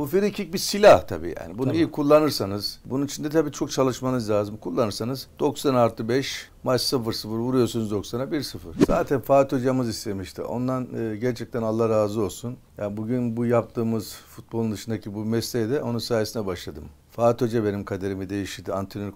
Bu free kick bir silah tabii yani. Bunu tamam. iyi kullanırsanız, bunun için de tabii çok çalışmanız lazım. Kullanırsanız 90 artı 5, maç 0-0 vuruyorsunuz 90'a 1-0. Zaten Fatih hocamız istemişti. Ondan e, gerçekten Allah razı olsun. Yani bugün bu yaptığımız futbolun dışındaki bu mesleğe de onun sayesinde başladım. Fatih Hoca benim kaderimi değiştirdi. Antrenör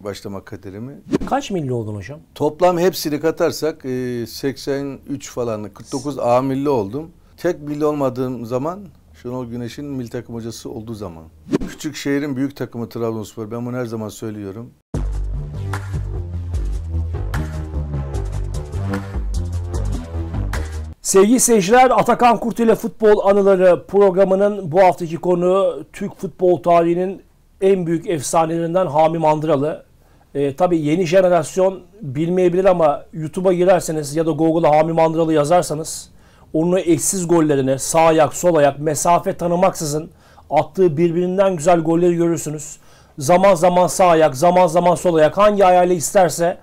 başlama kaderimi. Kaç milli oldun hocam? Toplam hepsini katarsak e, 83 falan 49 A milli oldum. Tek milli olmadığım zaman Şenol Güneş'in mil takım hocası olduğu zaman. Küçük şehrin büyük takımı Trabzonspor. Ben bunu her zaman söylüyorum. Sevgili seyirciler Atakan Kurt ile Futbol Anıları programının bu haftaki konu Türk futbol tarihinin en büyük efsanelerinden Hami Mandıralı. E, tabii yeni jenerasyon bilmeyebilir ama YouTube'a girerseniz ya da Google'a Hami Mandıralı yazarsanız onun eşsiz gollerine sağ ayak, sol ayak, mesafe tanımaksızın attığı birbirinden güzel golleri görürsünüz. Zaman zaman sağ ayak, zaman zaman sol ayak hangi ayağıyla isterse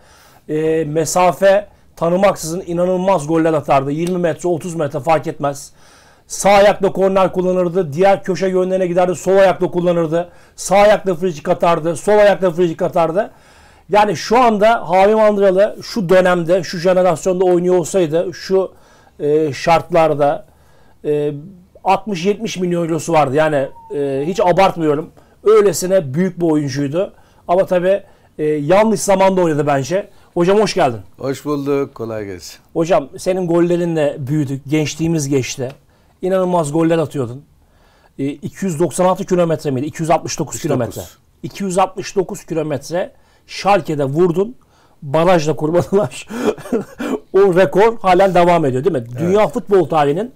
e, mesafe tanımaksızın inanılmaz goller atardı. 20 metre, 30 metre fark etmez. Sağ ayakla korner kullanırdı. Diğer köşe yönlerine giderdi. Sol ayakla kullanırdı. Sağ ayakla frikik atardı. Sol ayakla frikik atardı. Yani şu anda Havi Mandıralı şu dönemde, şu jenerasyonda oynuyor olsaydı, şu e, şartlarda e, 60-70 milyon eurosu vardı. Yani e, hiç abartmıyorum. Öylesine büyük bir oyuncuydu. Ama tabii e, yanlış zamanda oynadı bence. Hocam hoş geldin. Hoş bulduk. Kolay gelsin. Hocam senin gollerinle büyüdük. Gençliğimiz geçti. İnanılmaz goller atıyordun. E, 296 kilometre miydi? 269 kilometre. 269 kilometre Şalke'de vurdun. Barajla kurbanlaş o rekor halen devam ediyor değil mi? Evet. Dünya futbol tarihinin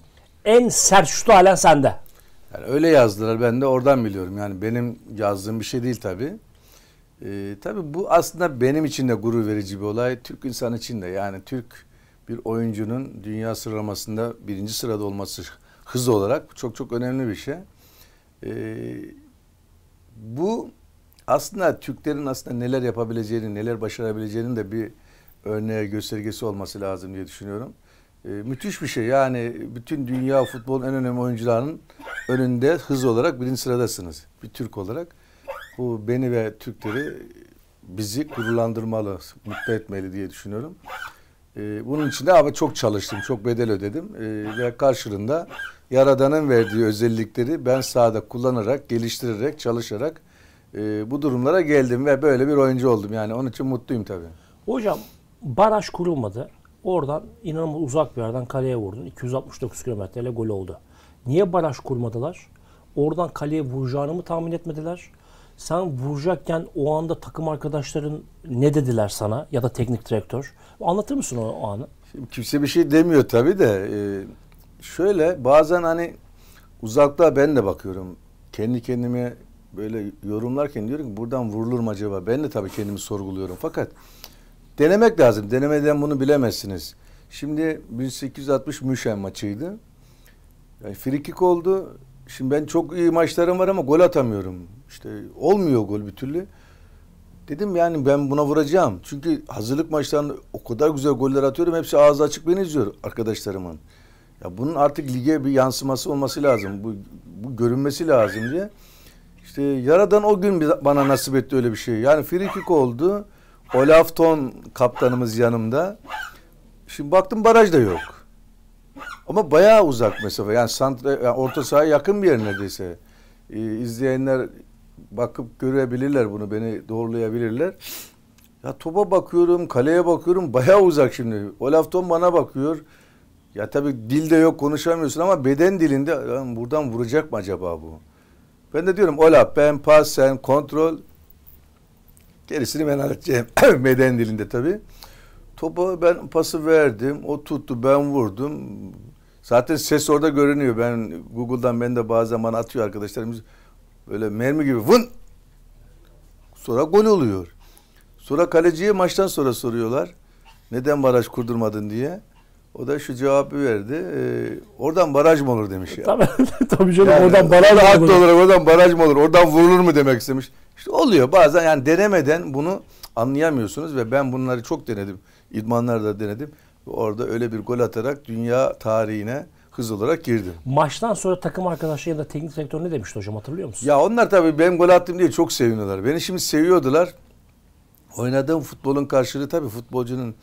en sert şutu halen sende. Yani öyle yazdılar ben de oradan biliyorum. Yani benim yazdığım bir şey değil tabii. Ee, tabii bu aslında benim için de gurur verici bir olay. Türk insan için de yani Türk bir oyuncunun dünya sıralamasında birinci sırada olması hız olarak çok çok önemli bir şey. Ee, bu aslında Türklerin aslında neler yapabileceğini, neler başarabileceğini de bir örneğe göstergesi olması lazım diye düşünüyorum. E, müthiş bir şey yani bütün dünya futbolun en önemli oyuncularının önünde hız olarak birinci sıradasınız. Bir Türk olarak bu beni ve Türkleri bizi gururlandırmalı, mutlu etmeli diye düşünüyorum. E, bunun için de abi çok çalıştım, çok bedel ödedim e, ve karşılığında Yaradan'ın verdiği özellikleri ben sahada kullanarak, geliştirerek, çalışarak e, bu durumlara geldim ve böyle bir oyuncu oldum. Yani onun için mutluyum tabii. Hocam baraj kurulmadı. Oradan inanılmaz uzak bir yerden kaleye vurdun. 269 kilometreyle gol oldu. Niye baraj kurmadılar? Oradan kaleye vuracağını mı tahmin etmediler? Sen vuracakken o anda takım arkadaşların ne dediler sana ya da teknik direktör? Anlatır mısın o, o anı? Şimdi kimse bir şey demiyor tabii de. Ee, şöyle bazen hani uzakta ben de bakıyorum. Kendi kendime böyle yorumlarken diyorum ki buradan vurulur mu acaba? Ben de tabii kendimi sorguluyorum. Fakat Denemek lazım. Denemeden bunu bilemezsiniz. Şimdi 1860 Müşen maçıydı. Yani frikik oldu. Şimdi ben çok iyi maçlarım var ama gol atamıyorum. İşte olmuyor gol bir türlü. Dedim yani ben buna vuracağım. Çünkü hazırlık maçlarında o kadar güzel goller atıyorum. Hepsi ağzı açık beni izliyor arkadaşlarımın. Ya bunun artık lige bir yansıması olması lazım. Bu, bu görünmesi lazım diye. İşte yaradan o gün bana nasip etti öyle bir şey. Yani frikik oldu. Olaf Ton kaptanımız yanımda. Şimdi baktım baraj da yok. Ama bayağı uzak mesafe. Yani, santra, yani orta saha yakın bir yer neredeyse. Ee, İzleyenler bakıp görebilirler bunu. Beni doğrulayabilirler. Ya topa bakıyorum, kaleye bakıyorum. Bayağı uzak şimdi. Olaf Ton bana bakıyor. Ya tabii dilde yok konuşamıyorsun ama beden dilinde buradan vuracak mı acaba bu? Ben de diyorum Olaf ben pas sen kontrol. Gerisini ben halledeceğim. Meden dilinde tabii. Topa ben pası verdim. O tuttu ben vurdum. Zaten ses orada görünüyor. Ben Google'dan ben de bazen bana atıyor arkadaşlarımız. Böyle mermi gibi vın. Sonra gol oluyor. Sonra kaleciye maçtan sonra soruyorlar. Neden baraj kurdurmadın diye. O da şu cevabı verdi. E, oradan baraj mı olur demiş ya. Tabii, tabii canım yani, oradan baraj mı olur? Haklı olarak oradan baraj mı olur? Oradan vurulur mu demek istemiş. İşte oluyor bazen yani denemeden bunu anlayamıyorsunuz ve ben bunları çok denedim. İdmanlarda denedim. Orada öyle bir gol atarak dünya tarihine hız olarak girdim. Maçtan sonra takım arkadaşları ya da teknik direktör ne demişti hocam hatırlıyor musun? Ya onlar tabii benim gol attım diye çok seviniyorlar. Beni şimdi seviyordular. Oynadığım futbolun karşılığı tabii futbolcunun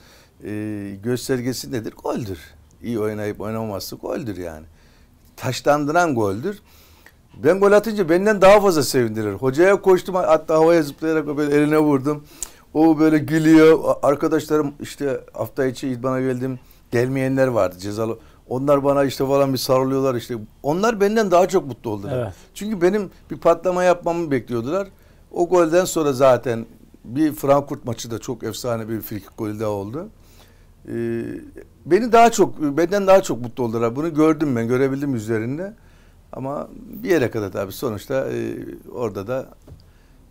e, göstergesi nedir? Goldür. İyi oynayıp oynamamazsa goldür yani. Taşlandıran goldür. Ben gol atınca benden daha fazla sevindirir. Hocaya koştum hatta havaya zıplayarak böyle eline vurdum. O böyle gülüyor. Arkadaşlarım işte hafta içi idmana geldim. Gelmeyenler vardı cezalı. Onlar bana işte falan bir sarılıyorlar işte. Onlar benden daha çok mutlu oldular. Evet. Çünkü benim bir patlama yapmamı bekliyordular. O golden sonra zaten bir Frankfurt maçı da çok efsane bir frikik golü daha oldu. Ee, beni daha çok, benden daha çok mutlu oldular. Bunu gördüm ben, görebildim üzerinde. Ama bir yere kadar tabii sonuçta e, orada da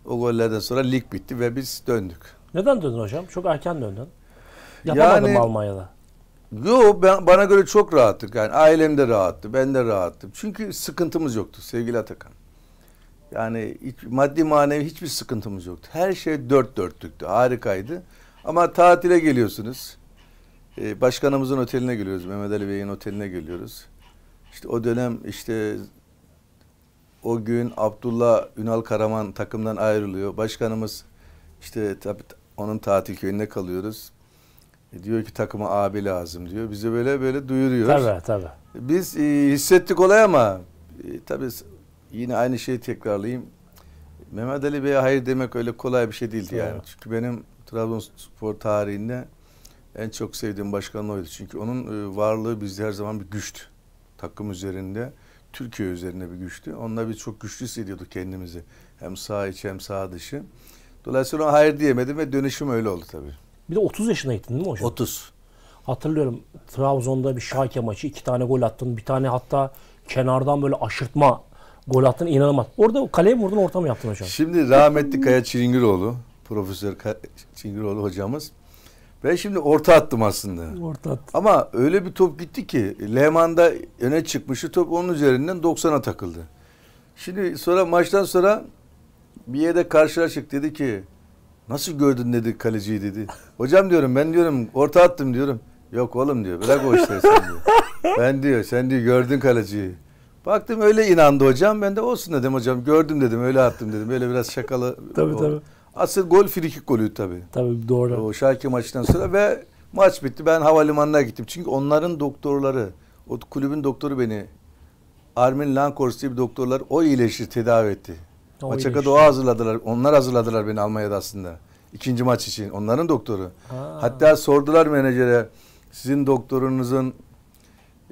o gollerden sonra lig bitti ve biz döndük. Neden döndün hocam? Çok erken döndün. Yapamadın yani, Almanya'da? Yok bana göre çok rahattık. Yani ailem de rahattı, ben de rahattım. Çünkü sıkıntımız yoktu sevgili Atakan. Yani hiç, maddi manevi hiçbir sıkıntımız yoktu. Her şey dört dörtlüktü. Harikaydı. Ama tatile geliyorsunuz. Ee, başkanımızın oteline geliyoruz. Mehmet Ali Bey'in oteline geliyoruz. İşte o dönem işte o gün Abdullah Ünal Karaman takımdan ayrılıyor. Başkanımız işte tabii onun tatil köyünde kalıyoruz. E diyor ki takıma abi lazım diyor. Bize böyle böyle duyuruyor. Tabii tabii. Biz e, hissettik olay ama e, tabii yine aynı şeyi tekrarlayayım. Mehmet Ali Bey'e hayır demek öyle kolay bir şey değildi yani. Çünkü benim Trabzonspor tarihinde en çok sevdiğim başkan oydu. Çünkü onun e, varlığı bizde her zaman bir güçtü takım üzerinde Türkiye üzerine bir güçtü. Onunla bir çok güçlü hissediyorduk kendimizi. Hem sağ içi hem sağ dışı. Dolayısıyla hayır diyemedim ve dönüşüm öyle oldu tabii. Bir de 30 yaşına gittin değil mi hocam? 30. Hatırlıyorum Trabzon'da bir Şalke maçı iki tane gol attın. Bir tane hatta kenardan böyle aşırtma gol attın inanılmaz. Orada kaleye vurdun orta mı yaptın hocam? Şimdi rahmetli Kaya Çilingiroğlu, Profesör Kaya Çilingiroğlu hocamız ben şimdi orta attım aslında. Orta attım. Ama öyle bir top gitti ki Lehman'da öne çıkmıştı. Top onun üzerinden 90'a takıldı. Şimdi sonra maçtan sonra bir yerde karşılaştık dedi ki nasıl gördün dedi kaleciyi dedi. Hocam diyorum ben diyorum orta attım diyorum. Yok oğlum diyor bırak o işleri sen diyor. Ben diyor sen diyor gördün kaleciyi. Baktım öyle inandı hocam ben de olsun dedim hocam gördüm dedim öyle attım dedim. öyle biraz şakalı. tabii o, tabii. Asıl gol frikik golü tabii. Tabii doğru. O Şalke maçtan sonra ve maç bitti. Ben havalimanına gittim. Çünkü onların doktorları, o kulübün doktoru beni Armin Lankors diye bir doktorlar o iyileşti, tedavi etti. O Maçaka Doğa hazırladılar. Onlar hazırladılar beni Almanya'da aslında. İkinci maç için. Onların doktoru. Ha. Hatta sordular menajere sizin doktorunuzun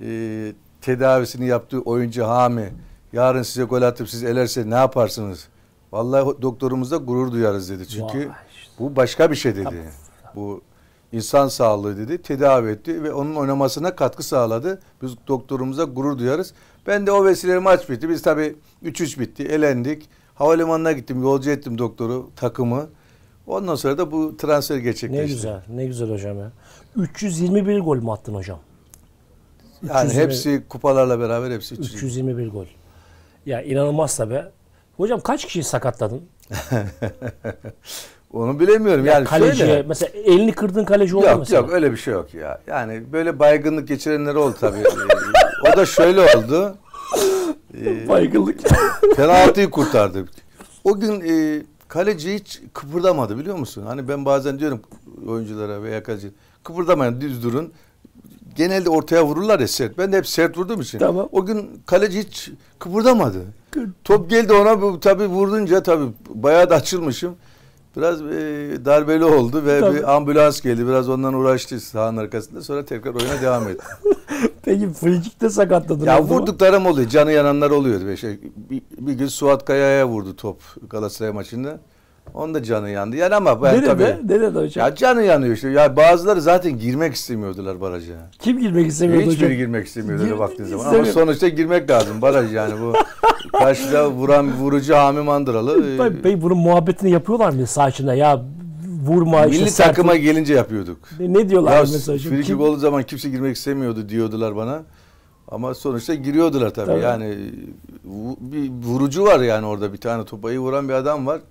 e, tedavisini yaptığı oyuncu Hami yarın size gol atıp siz elerse ne yaparsınız? Vallahi doktorumuza gurur duyarız dedi. Çünkü Vay. bu başka bir şey dedi. Tabii. Bu insan sağlığı dedi. Tedavi etti ve onun oynamasına katkı sağladı. Biz doktorumuza gurur duyarız. Ben de o vesileyle maç bitti. Biz tabii 3-3 bitti. Elendik. Havalimanına gittim. Yolcu ettim doktoru, takımı. Ondan sonra da bu transfer gerçekleşti. Ne güzel. Ne güzel hocam ya. 321 gol mü attın hocam? Yani 320, hepsi kupalarla beraber hepsi 321 gol. Ya inanılmaz tabi. Hocam kaç kişi sakatladın? Onu bilemiyorum. Ya yani kaleci şöyle, mesela elini kırdığın kaleci oldu yok, mesela. Yok öyle bir şey yok ya. Yani böyle baygınlık geçirenler oldu tabii. Ee, o da şöyle oldu. Ee, baygınlık. Penaltıyı kurtardı. O gün e, kaleci hiç kıpırdamadı biliyor musun? Hani ben bazen diyorum oyunculara veya kaleci kıpırdamayın düz durun genelde ortaya vururlar ya sert. Ben de hep sert vurduğum için. Tamam. O gün kaleci hiç kıpırdamadı. Top geldi ona tabii vurdunca tabii bayağı da açılmışım. Biraz e, darbeli oldu ve Tabii. bir ambulans geldi. Biraz ondan uğraştı sahanın arkasında. Sonra tekrar oyuna devam etti. Peki fricik frikikte sakatladın. Ya vurduklarım oluyor. Canı yananlar oluyor. Bir, şey, bir, bir gün Suat Kaya'ya vurdu top Galatasaray maçında. Onun da canı yandı. Yani ama ben nerede, tabii. Nerede hocam? Ya canı yanıyor işte. Ya bazıları zaten girmek istemiyordular baraja. Kim girmek istemiyordu Hiçbiri hocam? girmek istemiyordu Gir, baktığın zaman. Ama sonuçta girmek lazım baraj yani bu. Karşıda vuran vurucu Hami Mandıralı. E, bey, bey bunun muhabbetini yapıyorlar mı saçında? Ya vurma Milli işte takıma sertlik. gelince yapıyorduk. Ne, ne diyorlar ya, mesela? Frikik kim... olduğu zaman kimse girmek istemiyordu diyordular bana. Ama sonuçta giriyordular tabii. tabii. Yani e, bir vurucu var yani orada bir tane topayı vuran bir adam var.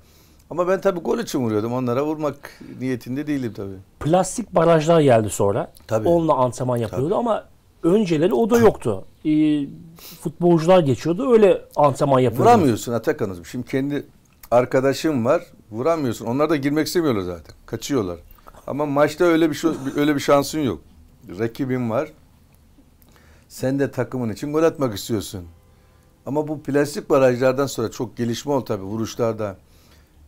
Ama ben tabii gol için vuruyordum. Onlara vurmak niyetinde değilim tabii. Plastik barajlar geldi sonra. Tabii. Onunla antrenman yapıyordu tabii. ama önceleri o da yoktu. E, futbolcular geçiyordu. Öyle antrenman yapıyordu. Vuramıyorsun Atakan'ım. Şimdi kendi arkadaşım var. Vuramıyorsun. Onlar da girmek istemiyorlar zaten. Kaçıyorlar. Ama maçta öyle bir şey, öyle bir şansın yok. Rakibin var. Sen de takımın için gol atmak istiyorsun. Ama bu plastik barajlardan sonra çok gelişme oldu tabii vuruşlarda.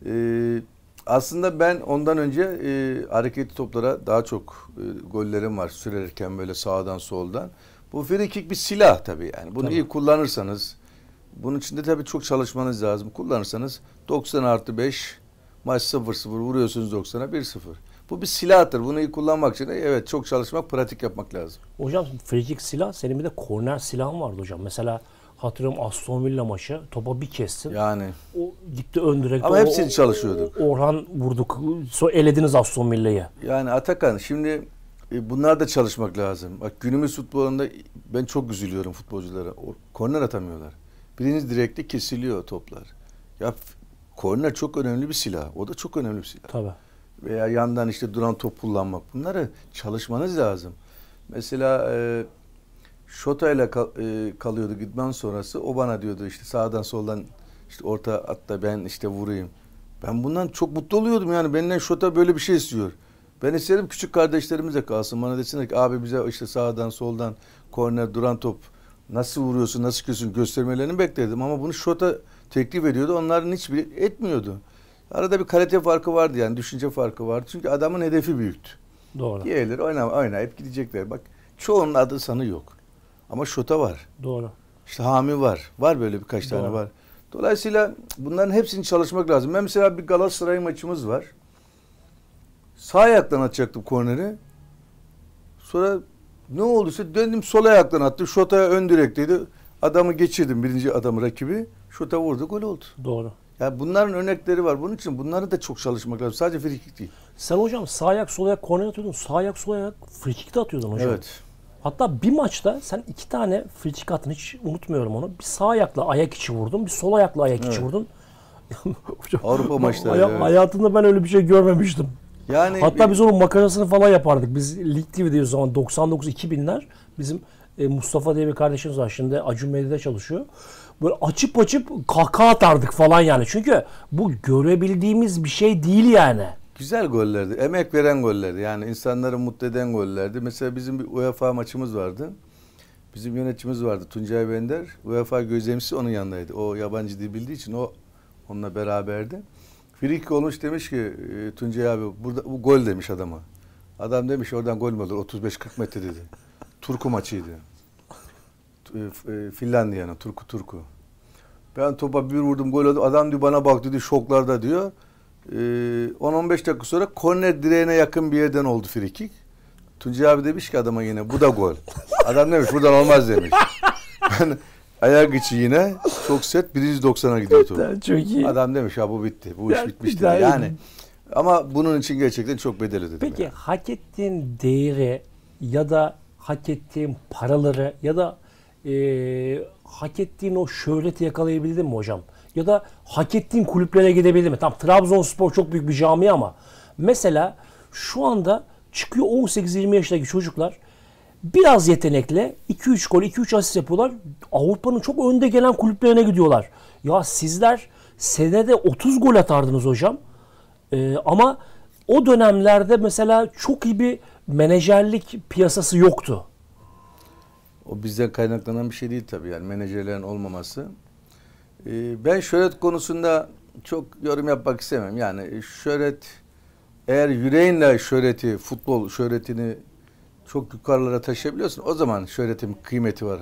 Ee, aslında ben ondan önce e, hareketli toplara daha çok e, gollerim var sürerken böyle sağdan soldan. Bu free kick bir silah tabii yani. Bunu tamam. iyi kullanırsanız bunun için de tabii çok çalışmanız lazım. Kullanırsanız 90 artı 5 maç 0-0 vuruyorsunuz 90'a 1-0. Bu bir silahtır. Bunu iyi kullanmak için de evet çok çalışmak, pratik yapmak lazım. Hocam frikik silah, senin bir de korner silahın vardı hocam. Mesela hatırlıyorum Aston Villa maçı topa bir kessin. Yani. O gitti ön direkte. Ama hepsini çalışıyordu. Orhan vurduk. So elediniz Aston Villa'yı. Yani Atakan şimdi e, bunlar da çalışmak lazım. Bak günümüz futbolunda ben çok üzülüyorum futbolculara. O, korner atamıyorlar. Birinci direkte kesiliyor toplar. Ya korner çok önemli bir silah. O da çok önemli bir silah. Tabii. Veya yandan işte duran top kullanmak. Bunları çalışmanız lazım. Mesela e, Şota ile kal, e, kalıyordu Gitmen sonrası. O bana diyordu işte sağdan soldan işte orta atta ben işte vurayım. Ben bundan çok mutlu oluyordum yani benden Şota böyle bir şey istiyor. Ben isterim küçük kardeşlerimiz kalsın. Bana desinler ki abi bize işte sağdan soldan korner duran top nasıl vuruyorsun nasıl çıkıyorsun göstermelerini bekledim. Ama bunu Şota teklif ediyordu. Onların hiçbir etmiyordu. Arada bir kalite farkı vardı yani düşünce farkı vardı. Çünkü adamın hedefi büyüktü. Doğru. Diğerleri oynay oynayıp gidecekler. Bak çoğunun adı sanı yok. Ama şota var. Doğru. İşte hami var. Var böyle birkaç Doğru. tane var. Dolayısıyla bunların hepsini çalışmak lazım. Ben mesela bir Galatasaray maçımız var. Sağ ayaktan atacaktım korneri. Sonra ne olduysa döndüm sol ayaktan attım. Şota ön direkteydi. Adamı geçirdim birinci adamı rakibi. Şota vurdu gol oldu. Doğru. Yani bunların örnekleri var. Bunun için bunları da çok çalışmak lazım. Sadece frikik değil. Sen hocam sağ ayak sol ayak korner atıyordun. Sağ ayak sol ayak frikik de atıyordun hocam. Evet. Hatta bir maçta sen iki tane frikik attın. Hiç unutmuyorum onu. Bir sağ ayakla ayak içi vurdun. Bir sol ayakla ayak evet. içi vurdun. Avrupa maçları. Hay- evet. Hayatımda ben öyle bir şey görmemiştim. Yani Hatta biz onun makarasını falan yapardık. Biz Lig TV'de o zaman 99-2000'ler bizim e, Mustafa diye bir kardeşimiz var. Şimdi Acun Medya'da çalışıyor. Böyle açıp açıp kaka atardık falan yani. Çünkü bu görebildiğimiz bir şey değil yani. Güzel gollerdi. Emek veren gollerdi. Yani insanları mutlu eden gollerdi. Mesela bizim bir UEFA maçımız vardı. Bizim yöneticimiz vardı Tuncay Bender. UEFA gözlemcisi onun yanındaydı. O yabancı dil bildiği için o onunla beraberdi. Frikik olmuş demiş ki e, Tuncay abi burada bu gol demiş adama. Adam demiş oradan gol mü olur 35-40 metre dedi. Turku maçıydı. E, e, Finlandiya'nın Turku Turku. Ben topa bir vurdum gol oldu. Adam diyor bana bak dedi şoklarda diyor. Ee, 10-15 dakika sonra korner direğine yakın bir yerden oldu frikik. Tuncay abi demiş ki adama yine bu da gol. Adam demiş buradan olmaz demiş. Yani ayak içi yine çok sert 190'a gidiyor top. Çok iyi. Adam demiş ha bu bitti. Bu iş bitmişti. Yani ama bunun için gerçekten çok bedel ödedim. Peki yani. hak ettiğin değeri ya da hak ettiğin paraları ya da e, hak ettiğin o şöhreti yakalayabildin mi hocam? Ya da hak ettiğin kulüplere gidebilir mi? Tam Trabzonspor çok büyük bir cami ama mesela şu anda çıkıyor 18-20 yaşındaki çocuklar biraz yetenekle 2-3 gol, 2-3 asist yapıyorlar. Avrupa'nın çok önde gelen kulüplerine gidiyorlar. Ya sizler senede 30 gol atardınız hocam. Ee, ama o dönemlerde mesela çok iyi bir menajerlik piyasası yoktu. O bizden kaynaklanan bir şey değil tabii yani menajerlerin olmaması ee, ben şöhret konusunda çok yorum yapmak istemem. Yani şöhret eğer yüreğinle şöhreti, futbol şöhretini çok yukarılara taşıyabiliyorsun. O zaman şöhretin kıymeti var.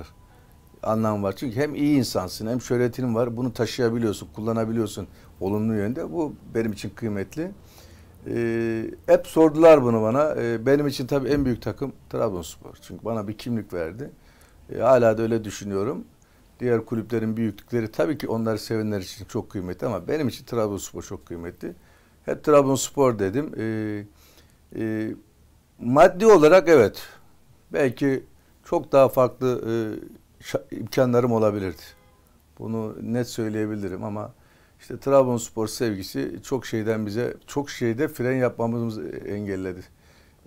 Anlamı var. Çünkü hem iyi insansın hem şöhretin var. Bunu taşıyabiliyorsun, kullanabiliyorsun olumlu yönde. Bu benim için kıymetli. Ee, hep sordular bunu bana. Ee, benim için tabii en büyük takım Trabzonspor. Çünkü bana bir kimlik verdi. Ee, hala da öyle düşünüyorum. Diğer kulüplerin büyüklükleri tabii ki onları sevenler için çok kıymetli ama benim için Trabzonspor çok kıymetli. Hep Trabzonspor dedim. Ee, e, maddi olarak evet. Belki çok daha farklı e, imkanlarım olabilirdi. Bunu net söyleyebilirim ama işte Trabzonspor sevgisi çok şeyden bize çok şeyde fren yapmamızı engelledi.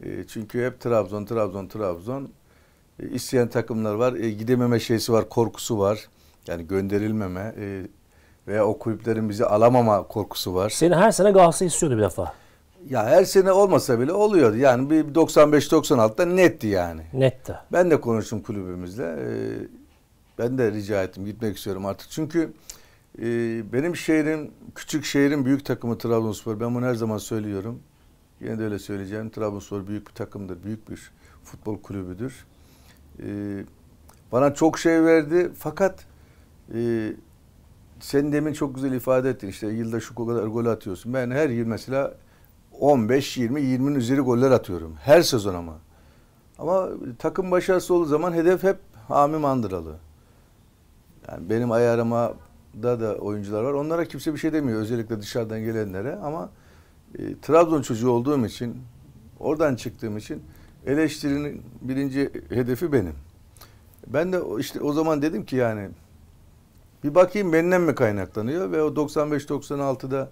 E, çünkü hep Trabzon, Trabzon, Trabzon isteyen takımlar var. E, gidememe şeysi var, korkusu var. Yani gönderilmeme e, veya o kulüplerin bizi alamama korkusu var. Seni her sene Galatasaray istiyordu bir defa. Ya her sene olmasa bile oluyordu. Yani bir 95-96'da netti yani. Netti. Ben de konuştum kulübümüzle. Ee, ben de rica ettim gitmek istiyorum artık. Çünkü e, benim şehrim, küçük şehrin büyük takımı Trabzonspor. Ben bunu her zaman söylüyorum. Yine de öyle söyleyeceğim. Trabzonspor büyük bir takımdır. Büyük bir futbol kulübüdür e, bana çok şey verdi fakat e, sen demin çok güzel ifade ettin işte yılda şu kadar gol atıyorsun. Ben her yıl mesela 15, 20, 20'nin üzeri goller atıyorum. Her sezon ama. Ama takım başarısı olduğu zaman hedef hep Hami Mandıralı. Yani benim ayarıma da da oyuncular var. Onlara kimse bir şey demiyor özellikle dışarıdan gelenlere ama e, Trabzon çocuğu olduğum için oradan çıktığım için eleştirinin birinci hedefi benim. Ben de işte o zaman dedim ki yani bir bakayım benden mi kaynaklanıyor ve o 95-96'da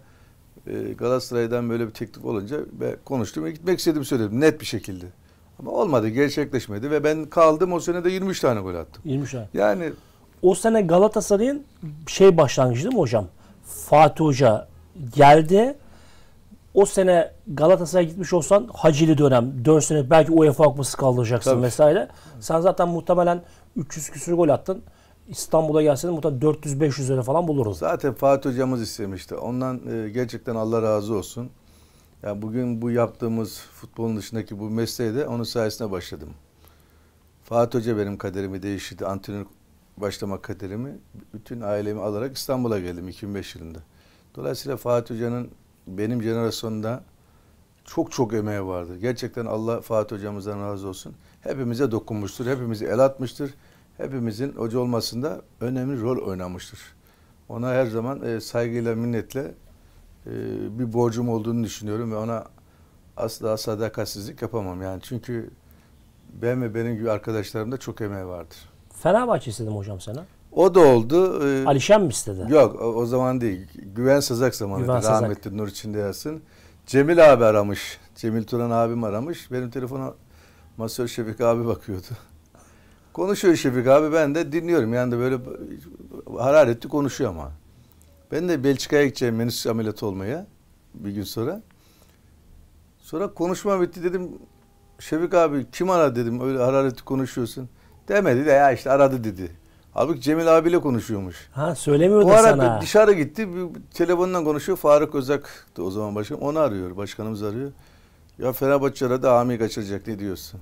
e, Galatasaray'dan böyle bir teklif olunca ben konuştum ve gitmek istedim söyledim net bir şekilde. Ama olmadı gerçekleşmedi ve ben kaldım o sene de 23 tane gol attım. 23 tane. Yani o sene Galatasaray'ın şey başlangıcı değil mi hocam? Fatih Hoca geldi o sene Galatasaray'a gitmiş olsan hacili dönem. 4 sene belki UEFA kupası kaldıracaksın Tabii. vesaire. Sen zaten muhtemelen 300 küsür gol attın. İstanbul'a gelseydin muhtemelen 400-500 lira falan buluruz. Zaten Fatih hocamız istemişti. Ondan e, gerçekten Allah razı olsun. Ya yani bugün bu yaptığımız futbolun dışındaki bu mesleğe de onun sayesinde başladım. Fatih Hoca benim kaderimi değiştirdi. Antrenör başlamak kaderimi bütün ailemi alarak İstanbul'a geldim 2005 yılında. Dolayısıyla Fatih Hoca'nın benim jenerasyonda çok çok emeği vardır. Gerçekten Allah Fatih hocamızdan razı olsun. Hepimize dokunmuştur, hepimizi el atmıştır. Hepimizin hoca olmasında önemli rol oynamıştır. Ona her zaman e, saygıyla, minnetle e, bir borcum olduğunu düşünüyorum ve ona asla sadakatsizlik yapamam. Yani çünkü ben ve benim gibi arkadaşlarım da çok emeği vardır. Fenerbahçe istedim hocam sana. O da oldu. Ee, Alişan mı istedi? Yok o, o zaman değil. Güven Sazak zamanı. Güven Sazak. Rahmetli Nur içinde yatsın. Cemil abi aramış. Cemil Turan abim aramış. Benim telefona masör Şefik abi bakıyordu. Konuşuyor Şefik abi ben de dinliyorum. Yani de böyle hararetli konuşuyor ama. Ben de Belçika'ya gideceğim menüs ameliyat olmaya bir gün sonra. Sonra konuşma bitti dedim. Şefik abi kim aradı dedim öyle hararetli konuşuyorsun. Demedi de ya işte aradı dedi. Halbuki Cemil abiyle konuşuyormuş. Ha söylemiyordu sana. O arada sana. dışarı gitti. Bir telefonla konuşuyor. Faruk Özak o zaman başkan. Onu arıyor. Başkanımız arıyor. Ya Fenerbahçe'de da Ami kaçıracak ne diyorsun?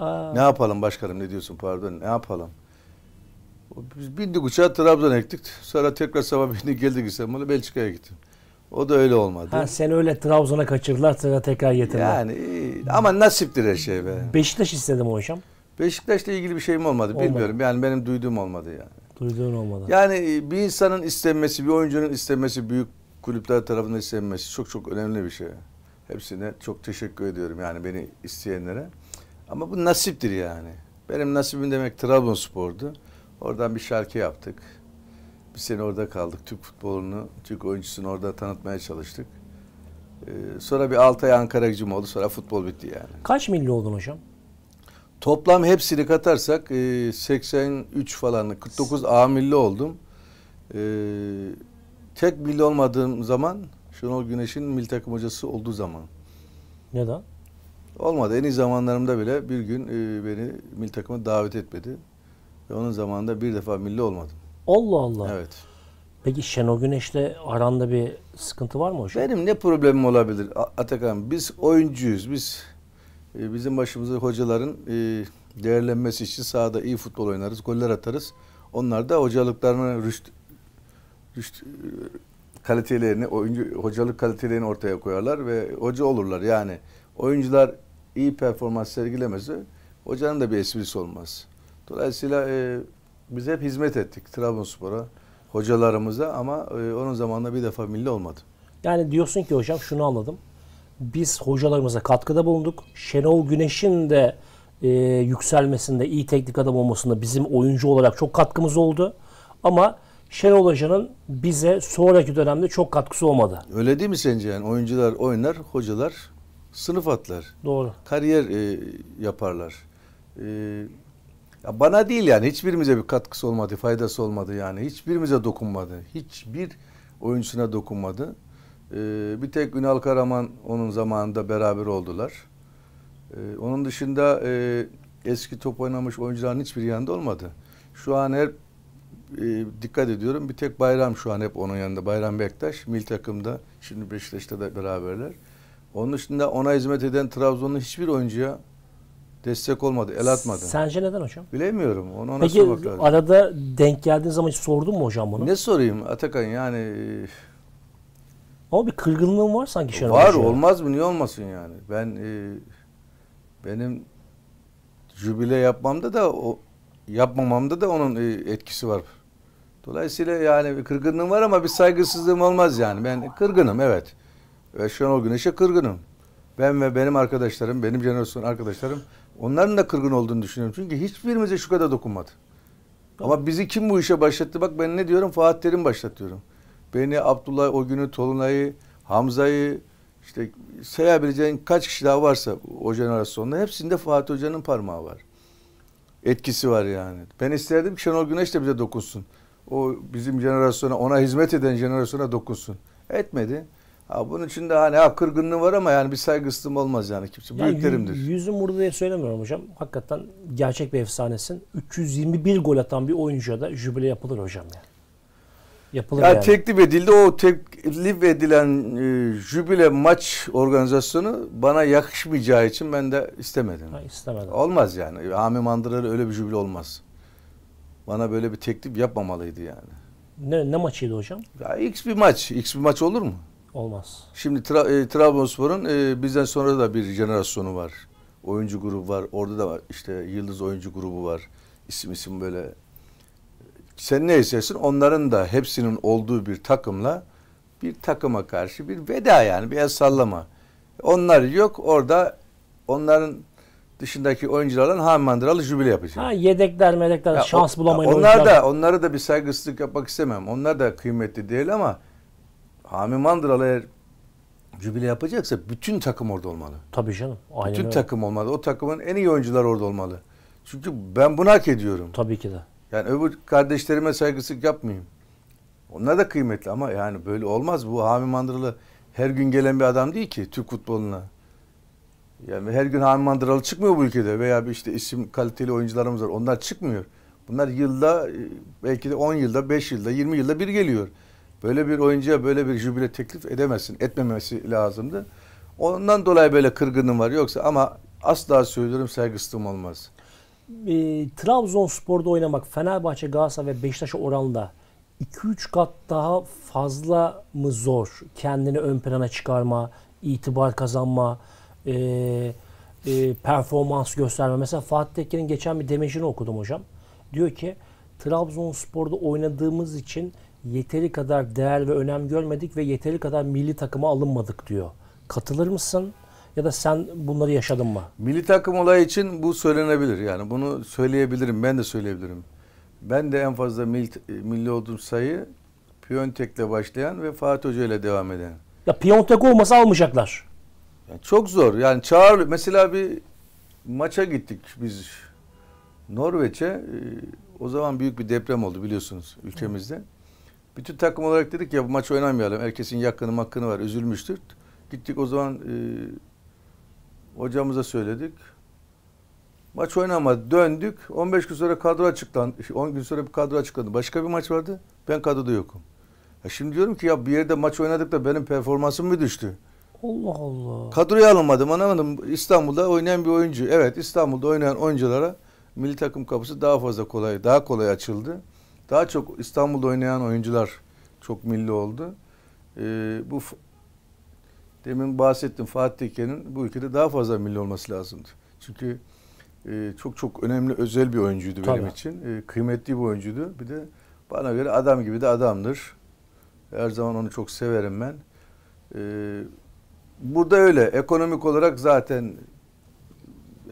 Aa. Ne yapalım başkanım ne diyorsun pardon ne yapalım? Biz bindik uçağa Trabzon'a gittik. Sonra tekrar sabah bindik geldik İstanbul'a Belçika'ya gittim. O da öyle olmadı. Ha, sen öyle Trabzon'a kaçırdılar sonra tekrar getirdiler. Yani ama nasiptir her şey be. Beşiktaş istedim hocam. Beşiktaş'la ilgili bir şeyim olmadı, olmadı. bilmiyorum. Yani benim duyduğum olmadı yani. Duyduğun olmadı. Yani e, bir insanın istenmesi, bir oyuncunun istenmesi, büyük kulüpler tarafından istenmesi çok çok önemli bir şey. Hepsine çok teşekkür ediyorum yani beni isteyenlere. Ama bu nasiptir yani. Benim nasibim demek Trabzonspor'du. Oradan bir şarkı yaptık. Bir sene orada kaldık. Türk futbolunu, Türk oyuncusunu orada tanıtmaya çalıştık. Ee, sonra bir 6 ay Ankara gücüm oldu. Sonra futbol bitti yani. Kaç milli oldun hocam? Toplam hepsini katarsak e, 83 falan 49 a milli oldum. E, tek milli olmadığım zaman Şenol Güneş'in milli takım hocası olduğu zaman. Neden? Olmadı. En iyi zamanlarımda bile bir gün e, beni milli takıma davet etmedi. Ve onun zamanında bir defa milli olmadım. Allah Allah. Evet. Peki Şenol Güneş'le aranda bir sıkıntı var mı hocam? Benim ne problemim olabilir Atakan? Biz oyuncuyuz. Biz ee, bizim başımıza hocaların e, değerlenmesi için sahada iyi futbol oynarız, goller atarız. Onlar da hocalıklarını, rüşt, rüşt e, kalitelerini, oyuncu hocalık kalitelerini ortaya koyarlar ve hoca olurlar. Yani oyuncular iyi performans sergilemesi hocanın da bir esprisi olmaz. Dolayısıyla e, biz hep hizmet ettik Trabzonspor'a, hocalarımıza ama e, onun zamanında bir defa milli olmadı. Yani diyorsun ki hocam şunu anladım biz hocalarımıza katkıda bulunduk. Şenol Güneş'in de e, yükselmesinde, iyi teknik adam olmasında bizim oyuncu olarak çok katkımız oldu. Ama Şenol Hoca'nın bize sonraki dönemde çok katkısı olmadı. Öyle değil mi sence yani? Oyuncular oynar, hocalar sınıf atlar. Doğru. Kariyer e, yaparlar. E, ya bana değil yani hiçbirimize bir katkısı olmadı, faydası olmadı yani. Hiçbirimize dokunmadı. Hiçbir oyuncusuna dokunmadı. Ee, bir tek Ünal Karaman onun zamanında beraber oldular. Ee, onun dışında e, eski top oynamış oyuncuların hiçbir yanında olmadı. Şu an hep e, dikkat ediyorum. Bir tek Bayram şu an hep onun yanında. Bayram Bektaş Mil takımda. Şimdi Beşiktaş'ta da beraberler. Onun dışında ona hizmet eden Trabzon'un hiçbir oyuncuya destek olmadı, el atmadı. Sence neden hocam? Bilemiyorum. Onu ona Peki, sormak lazım. arada denk geldiğin zaman hiç sordun mu hocam bunu? Ne sorayım Atakan yani ama bir kırgınlığın var sanki Şenol Var başına. olmaz mı? Niye olmasın yani? Ben e, benim jübile yapmamda da o yapmamamda da onun e, etkisi var. Dolayısıyla yani bir kırgınlığım var ama bir saygısızlığım olmaz yani. Ben kırgınım evet. Ve Şenol Güneş'e kırgınım. Ben ve benim arkadaşlarım, benim jenerasyon arkadaşlarım onların da kırgın olduğunu düşünüyorum. Çünkü hiçbirimize şu kadar dokunmadı. Ama bizi kim bu işe başlattı? Bak ben ne diyorum? Fatih Terim başlatıyorum. Beni, Abdullah o günü Tolunay'ı, Hamza'yı işte sayabileceğin kaç kişi daha varsa o jenerasyonda hepsinde Fatih Hoca'nın parmağı var. Etkisi var yani. Ben isterdim ki Şenol Güneş de bize dokunsun. O bizim jenerasyona, ona hizmet eden jenerasyona dokunsun. Etmedi. Ha, bunun için de hani ha, kırgınlığı var ama yani bir saygısızlığım olmaz yani kimse. Yani Büyüklerimdir. Yüzüm vurdu diye söylemiyorum hocam. Hakikaten gerçek bir efsanesin. 321 gol atan bir oyuncuya da jübile yapılır hocam yani yapılır yani. yani. Teklif edildi. O teklif edilen e, jübile maç organizasyonu bana yakışmayacağı için ben de istemedim. Ha, istemedim. Olmaz yani. Hami Mandıra'yla öyle bir jübile olmaz. Bana böyle bir teklif yapmamalıydı yani. Ne, ne maçıydı hocam? Ya X bir maç. X bir maç olur mu? Olmaz. Şimdi Tra- e, Trabzonspor'un e, bizden sonra da bir jenerasyonu var. Oyuncu grubu var. Orada da var. işte yıldız oyuncu grubu var. İsim isim böyle sen ne istersin onların da hepsinin olduğu bir takımla bir takıma karşı bir veda yani bir el sallama. Onlar yok orada onların dışındaki oyuncuların Hamandıralı jübile yapacak. Ha yedekler medekler ya şans bulamayın. Onlar oyuncular. da onları da bir saygısızlık yapmak istemem. Onlar da kıymetli değil ama Hami Mandıralı eğer jübile yapacaksa bütün takım orada olmalı. Tabii canım. Aynen bütün öyle. takım olmalı. O takımın en iyi oyuncular orada olmalı. Çünkü ben bunu hak ediyorum. Tabii ki de. Yani öbür kardeşlerime saygısızlık yapmayayım. Onlar da kıymetli ama yani böyle olmaz. Bu Hami Mandıralı her gün gelen bir adam değil ki Türk futboluna. Yani her gün Hami Mandıralı çıkmıyor bu ülkede veya bir işte isim kaliteli oyuncularımız var. Onlar çıkmıyor. Bunlar yılda e, belki de 10 yılda, 5 yılda, 20 yılda bir geliyor. Böyle bir oyuncuya böyle bir jübile teklif edemezsin. Etmemesi lazımdı. Ondan dolayı böyle kırgınım var. Yoksa ama asla söylüyorum saygısızlığım olmaz e, Trabzonspor'da oynamak Fenerbahçe, Galatasaray ve Beşiktaş'a oranla 2-3 kat daha fazla mı zor? Kendini ön plana çıkarma, itibar kazanma, e, e, performans gösterme. Mesela Fatih Tekkinin geçen bir demecini okudum hocam. Diyor ki Trabzonspor'da oynadığımız için yeteri kadar değer ve önem görmedik ve yeteri kadar milli takıma alınmadık diyor. Katılır mısın? Ya da sen bunları yaşadın mı? Milli takım olayı için bu söylenebilir. Yani bunu söyleyebilirim. Ben de söyleyebilirim. Ben de en fazla mil, milli olduğum sayı Piyontek'le başlayan ve Fatih Hoca ile devam eden. Ya Piyontek olmasa almayacaklar. Yani çok zor. Yani çağır mesela bir maça gittik biz Norveç'e. Ee, o zaman büyük bir deprem oldu biliyorsunuz ülkemizde. Bütün takım olarak dedik ya bu maç oynamayalım. Herkesin yakını makkını var. Üzülmüştür. Gittik o zaman e, Hocamıza söyledik. Maç oynamadı. Döndük. 15 gün sonra kadro açıklandı. 10 şey, gün sonra bir kadro açıklandı. Başka bir maç vardı. Ben kadroda yokum. Ya şimdi diyorum ki ya bir yerde maç oynadık da benim performansım mı düştü? Allah Allah. Kadroya alınmadım anlamadım. İstanbul'da oynayan bir oyuncu. Evet İstanbul'da oynayan oyunculara milli takım kapısı daha fazla kolay, daha kolay açıldı. Daha çok İstanbul'da oynayan oyuncular çok milli oldu. Ee, bu Demin bahsettim Fatih Teke'nin bu ülkede daha fazla milli olması lazımdı. Çünkü e, çok çok önemli özel bir oyuncuydu Tabii. benim için. E, kıymetli bir oyuncuydu. Bir de bana göre adam gibi de adamdır. Her zaman onu çok severim ben. E, burada öyle. Ekonomik olarak zaten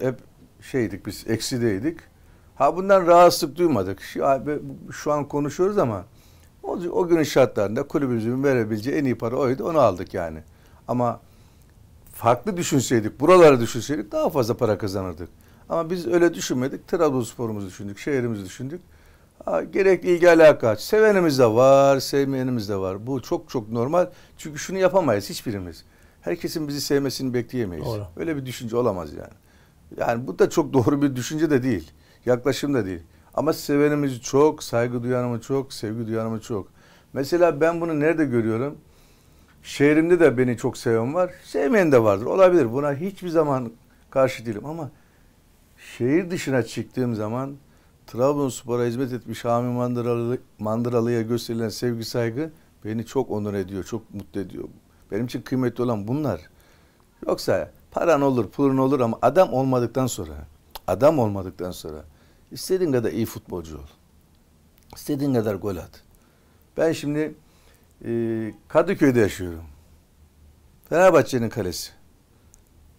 hep şeydik biz eksideydik. Ha bundan rahatsızlık duymadık. Şu, şu an konuşuyoruz ama o, o günün şartlarında kulübümüzün verebileceği en iyi para oydu. Onu aldık yani. Ama farklı düşünseydik, buraları düşünseydik daha fazla para kazanırdık. Ama biz öyle düşünmedik. Trabzonspor'umuzu düşündük, şehrimizi düşündük. Ha, gerekli ilgi alaka. Sevenimiz de var, sevmeyenimiz de var. Bu çok çok normal. Çünkü şunu yapamayız hiçbirimiz. Herkesin bizi sevmesini bekleyemeyiz. Doğru. Öyle bir düşünce olamaz yani. Yani bu da çok doğru bir düşünce de değil. Yaklaşım da değil. Ama sevenimiz çok, saygı duyanımı çok, sevgi duyanımı çok. Mesela ben bunu nerede görüyorum? Şehrimde de beni çok seven var. Sevmeyen de vardır. Olabilir. Buna hiçbir zaman karşı değilim ama şehir dışına çıktığım zaman Trabzonspor'a hizmet etmiş Hami Mandıralı, Mandıralı'ya gösterilen sevgi saygı beni çok onur ediyor, çok mutlu ediyor. Benim için kıymetli olan bunlar. Yoksa paran olur, pulun olur ama adam olmadıktan sonra, adam olmadıktan sonra istediğin kadar iyi futbolcu ol. İstediğin kadar gol at. Ben şimdi e, Kadıköy'de yaşıyorum. Fenerbahçe'nin kalesi.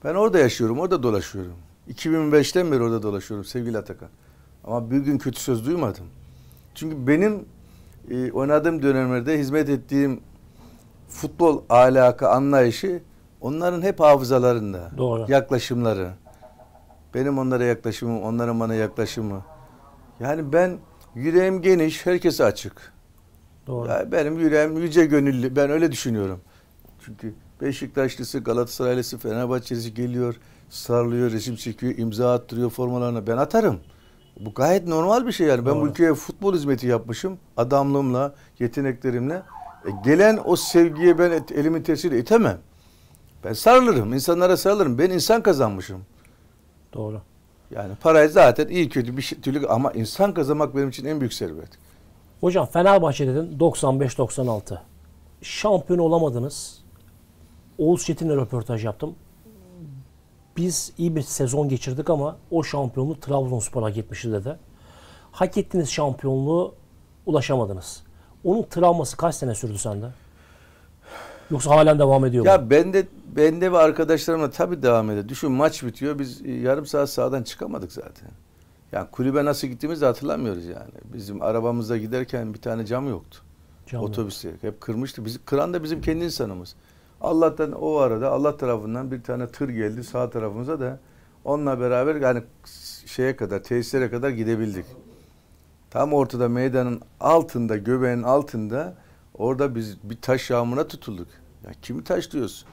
Ben orada yaşıyorum, orada dolaşıyorum. 2005'ten beri orada dolaşıyorum sevgili Atakan. Ama bir gün kötü söz duymadım. Çünkü benim e, oynadığım dönemlerde hizmet ettiğim futbol alaka anlayışı onların hep hafızalarında. Doğru. Yaklaşımları. Benim onlara yaklaşımım, onların bana yaklaşımı. Yani ben yüreğim geniş, herkese açık. Doğru. Yani benim yüreğim yüce gönüllü. Ben öyle düşünüyorum. Çünkü Beşiktaşlısı, Galatasaraylısı, Fenerbahçelisi geliyor, sarlıyor, resim çekiyor, imza attırıyor formalarına. Ben atarım. Bu gayet normal bir şey yani. Ben Doğru. bu ülkeye futbol hizmeti yapmışım. Adamlığımla, yeteneklerimle. E, gelen o sevgiye ben et, elimi tesir etemem. Ben sarılırım. insanlara sarılırım. Ben insan kazanmışım. Doğru. Yani parayı zaten iyi kötü bir şey türlü ama insan kazanmak benim için en büyük servet. Hocam Fenerbahçe dedin 95-96. Şampiyon olamadınız. Oğuz Çetin'le röportaj yaptım. Biz iyi bir sezon geçirdik ama o şampiyonluğu Trabzonspor'a gitmişti dedi. Hak ettiğiniz şampiyonluğu ulaşamadınız. Onun travması kaç sene sürdü sende? Yoksa halen devam ediyor ya mu? Ya bende bende ve arkadaşlarımla tabii devam ediyor. Düşün maç bitiyor. Biz yarım saat sahadan çıkamadık zaten. Yani kulübe nasıl gittiğimizi hatırlamıyoruz yani. Bizim arabamızda giderken bir tane cam yoktu. Cam Otobüste yok. hep kırmıştı. Bizi kıran da bizim kendi insanımız. Allah'tan o arada Allah tarafından bir tane tır geldi sağ tarafımıza da onunla beraber yani şeye kadar tesislere kadar gidebildik. Tam ortada meydanın altında göbeğin altında orada biz bir taş yağmuruna tutulduk. Ya kimi taşlıyorsun?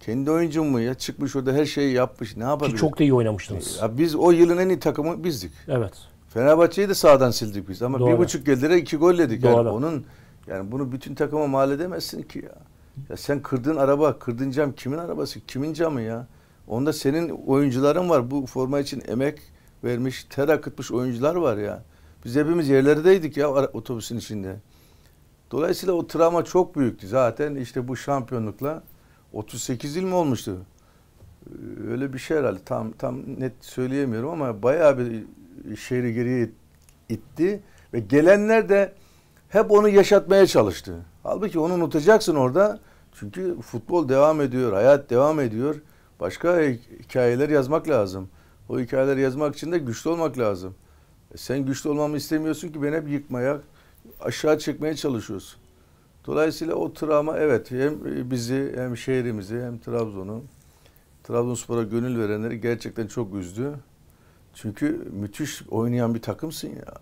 Kendi oyuncum mu ya? Çıkmış orada her şeyi yapmış. Ne yapabilir? Ki çok da iyi oynamıştınız. Ya biz o yılın en iyi takımı bizdik. Evet. Fenerbahçe'yi de sağdan sildik biz ama Doğru. bir buçuk gelire iki golledik. Doğru. Yani onun yani bunu bütün takıma mal edemezsin ki ya. Ya sen kırdığın araba, kırdığın cam kimin arabası, kimin camı ya? Onda senin oyuncuların var. Bu forma için emek vermiş, ter akıtmış oyuncular var ya. Biz hepimiz yerlerdeydik ya otobüsün içinde. Dolayısıyla o travma çok büyüktü. Zaten işte bu şampiyonlukla 38 yıl mı olmuştu? Ee, öyle bir şey herhalde. Tam tam net söyleyemiyorum ama bayağı bir şehri geriye itti ve gelenler de hep onu yaşatmaya çalıştı. Halbuki onu unutacaksın orada. Çünkü futbol devam ediyor, hayat devam ediyor. Başka hikayeler yazmak lazım. O hikayeleri yazmak için de güçlü olmak lazım. E sen güçlü olmamı istemiyorsun ki ben hep yıkmaya, aşağı çekmeye çalışıyorsun. Dolayısıyla o travma evet hem e, bizi hem şehrimizi hem Trabzon'u Trabzonspor'a gönül verenleri gerçekten çok üzdü. Çünkü müthiş oynayan bir takımsın ya.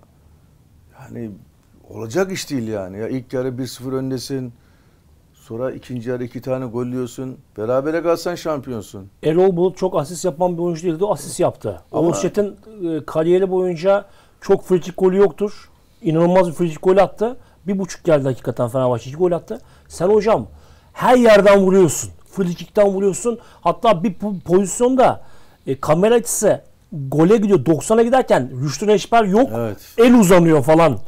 Yani olacak iş değil yani. Ya ilk yarı 1-0 öndesin. Sonra ikinci yarı iki tane gol yiyorsun. Berabere kalsan şampiyonsun. Erol Bulut çok asist yapan bir oyuncu değildi. O asist yaptı. Ama... Oğuz Çetin e, kariyeri boyunca çok frikik golü yoktur. İnanılmaz bir frikik gol attı. Bir buçuk geldi hakikaten Fenerbahçe iki gol attı. Sen hocam her yerden vuruyorsun. Frikikten vuruyorsun. Hatta bir pozisyonda e, kamera açısı gole gidiyor. 90'a giderken Rüştü Reşber yok. Evet. El uzanıyor falan.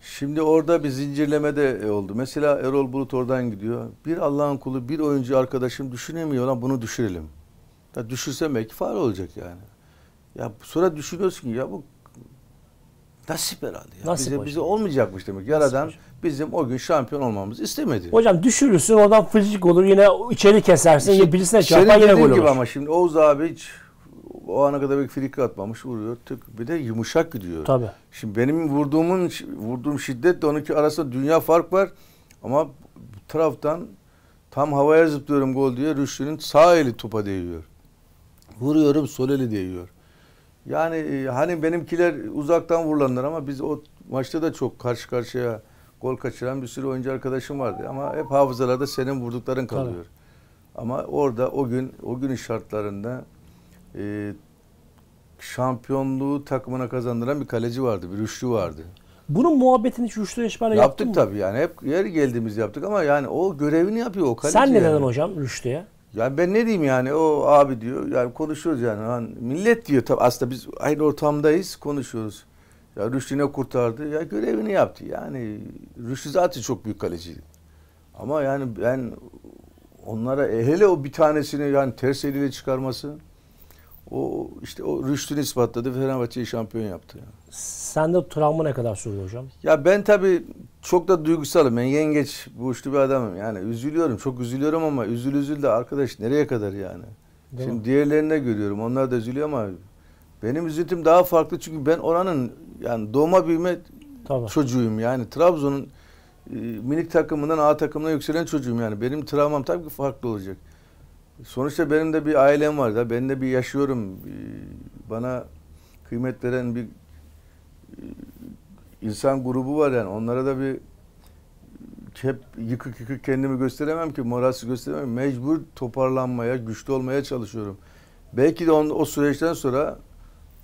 Şimdi orada bir zincirleme de e, oldu. Mesela Erol Bulut oradan gidiyor. Bir Allah'ın kulu, bir oyuncu arkadaşım düşünemiyor lan bunu düşürelim. Ya düşürse belki faal olacak yani. Ya sonra düşünüyorsun ki ya bu Nasip herhalde. Ya. Nasip bize, bize olmayacakmış demek. Yaradan bizim o gün şampiyon olmamızı istemedi. Hocam düşürürsün oradan fizik olur yine içeri kesersin işte, birisine çarpar yine gol olur. ama şimdi Oğuz abi hiç o ana kadar bir friki atmamış vuruyor. Tık bir de yumuşak gidiyor. Tabii. Şimdi benim vurduğumun vurduğum şiddetle onunki arasında dünya fark var. Ama taraftan tam havaya zıplıyorum gol diye Rüştü'nün sağ eli topa değiyor. Vuruyorum sol eli değiyor. Yani e, hani benimkiler uzaktan vurulanlar ama biz o maçta da çok karşı karşıya gol kaçıran bir sürü oyuncu arkadaşım vardı ama hep hafızalarda senin vurdukların kalıyor. Tabii. Ama orada o gün o günün şartlarında e, şampiyonluğu takımına kazandıran bir kaleci vardı, bir rüşlü vardı. Bunun muhabbetini hiç Rüştü Eşber'le yaptık mı? Yaptık tabii yani. Hep yer geldiğimiz yaptık ama yani o görevini yapıyor o kaleci. Sen neden yani. hocam Rüştü'ye? Yani ben ne diyeyim yani o abi diyor yani konuşuyoruz yani. yani millet diyor tabii aslında biz aynı ortamdayız konuşuyoruz. Ya Rüştü ne kurtardı? Ya görevini yaptı. Yani Rüştü zaten çok büyük kaleciydi. Ama yani ben onlara e, hele o bir tanesini yani ters eliyle çıkarması o işte o rüştünü ispatladı. Fenerbahçe'yi şampiyon yaptı. Yani. Sende travma ne kadar sürdü hocam? Ya ben tabii çok da duygusalım. Ben yengeç burçlu bir adamım. Yani üzülüyorum. Çok üzülüyorum ama üzül üzül de arkadaş nereye kadar yani? Değil Şimdi mi? diğerlerine görüyorum. Onlar da üzülüyor ama benim üzüntüm daha farklı çünkü ben oranın yani doğma büyüme Tabii. çocuğuyum. Yani Trabzon'un e, minik takımından A takımına yükselen çocuğum yani. Benim travmam tabii ki farklı olacak sonuçta benim de bir ailem var da ben de bir yaşıyorum. Ee, bana kıymet veren bir e, insan grubu var yani. Onlara da bir hep yıkık yıkık kendimi gösteremem ki, moralsiz gösteremem. Mecbur toparlanmaya, güçlü olmaya çalışıyorum. Belki de on, o süreçten sonra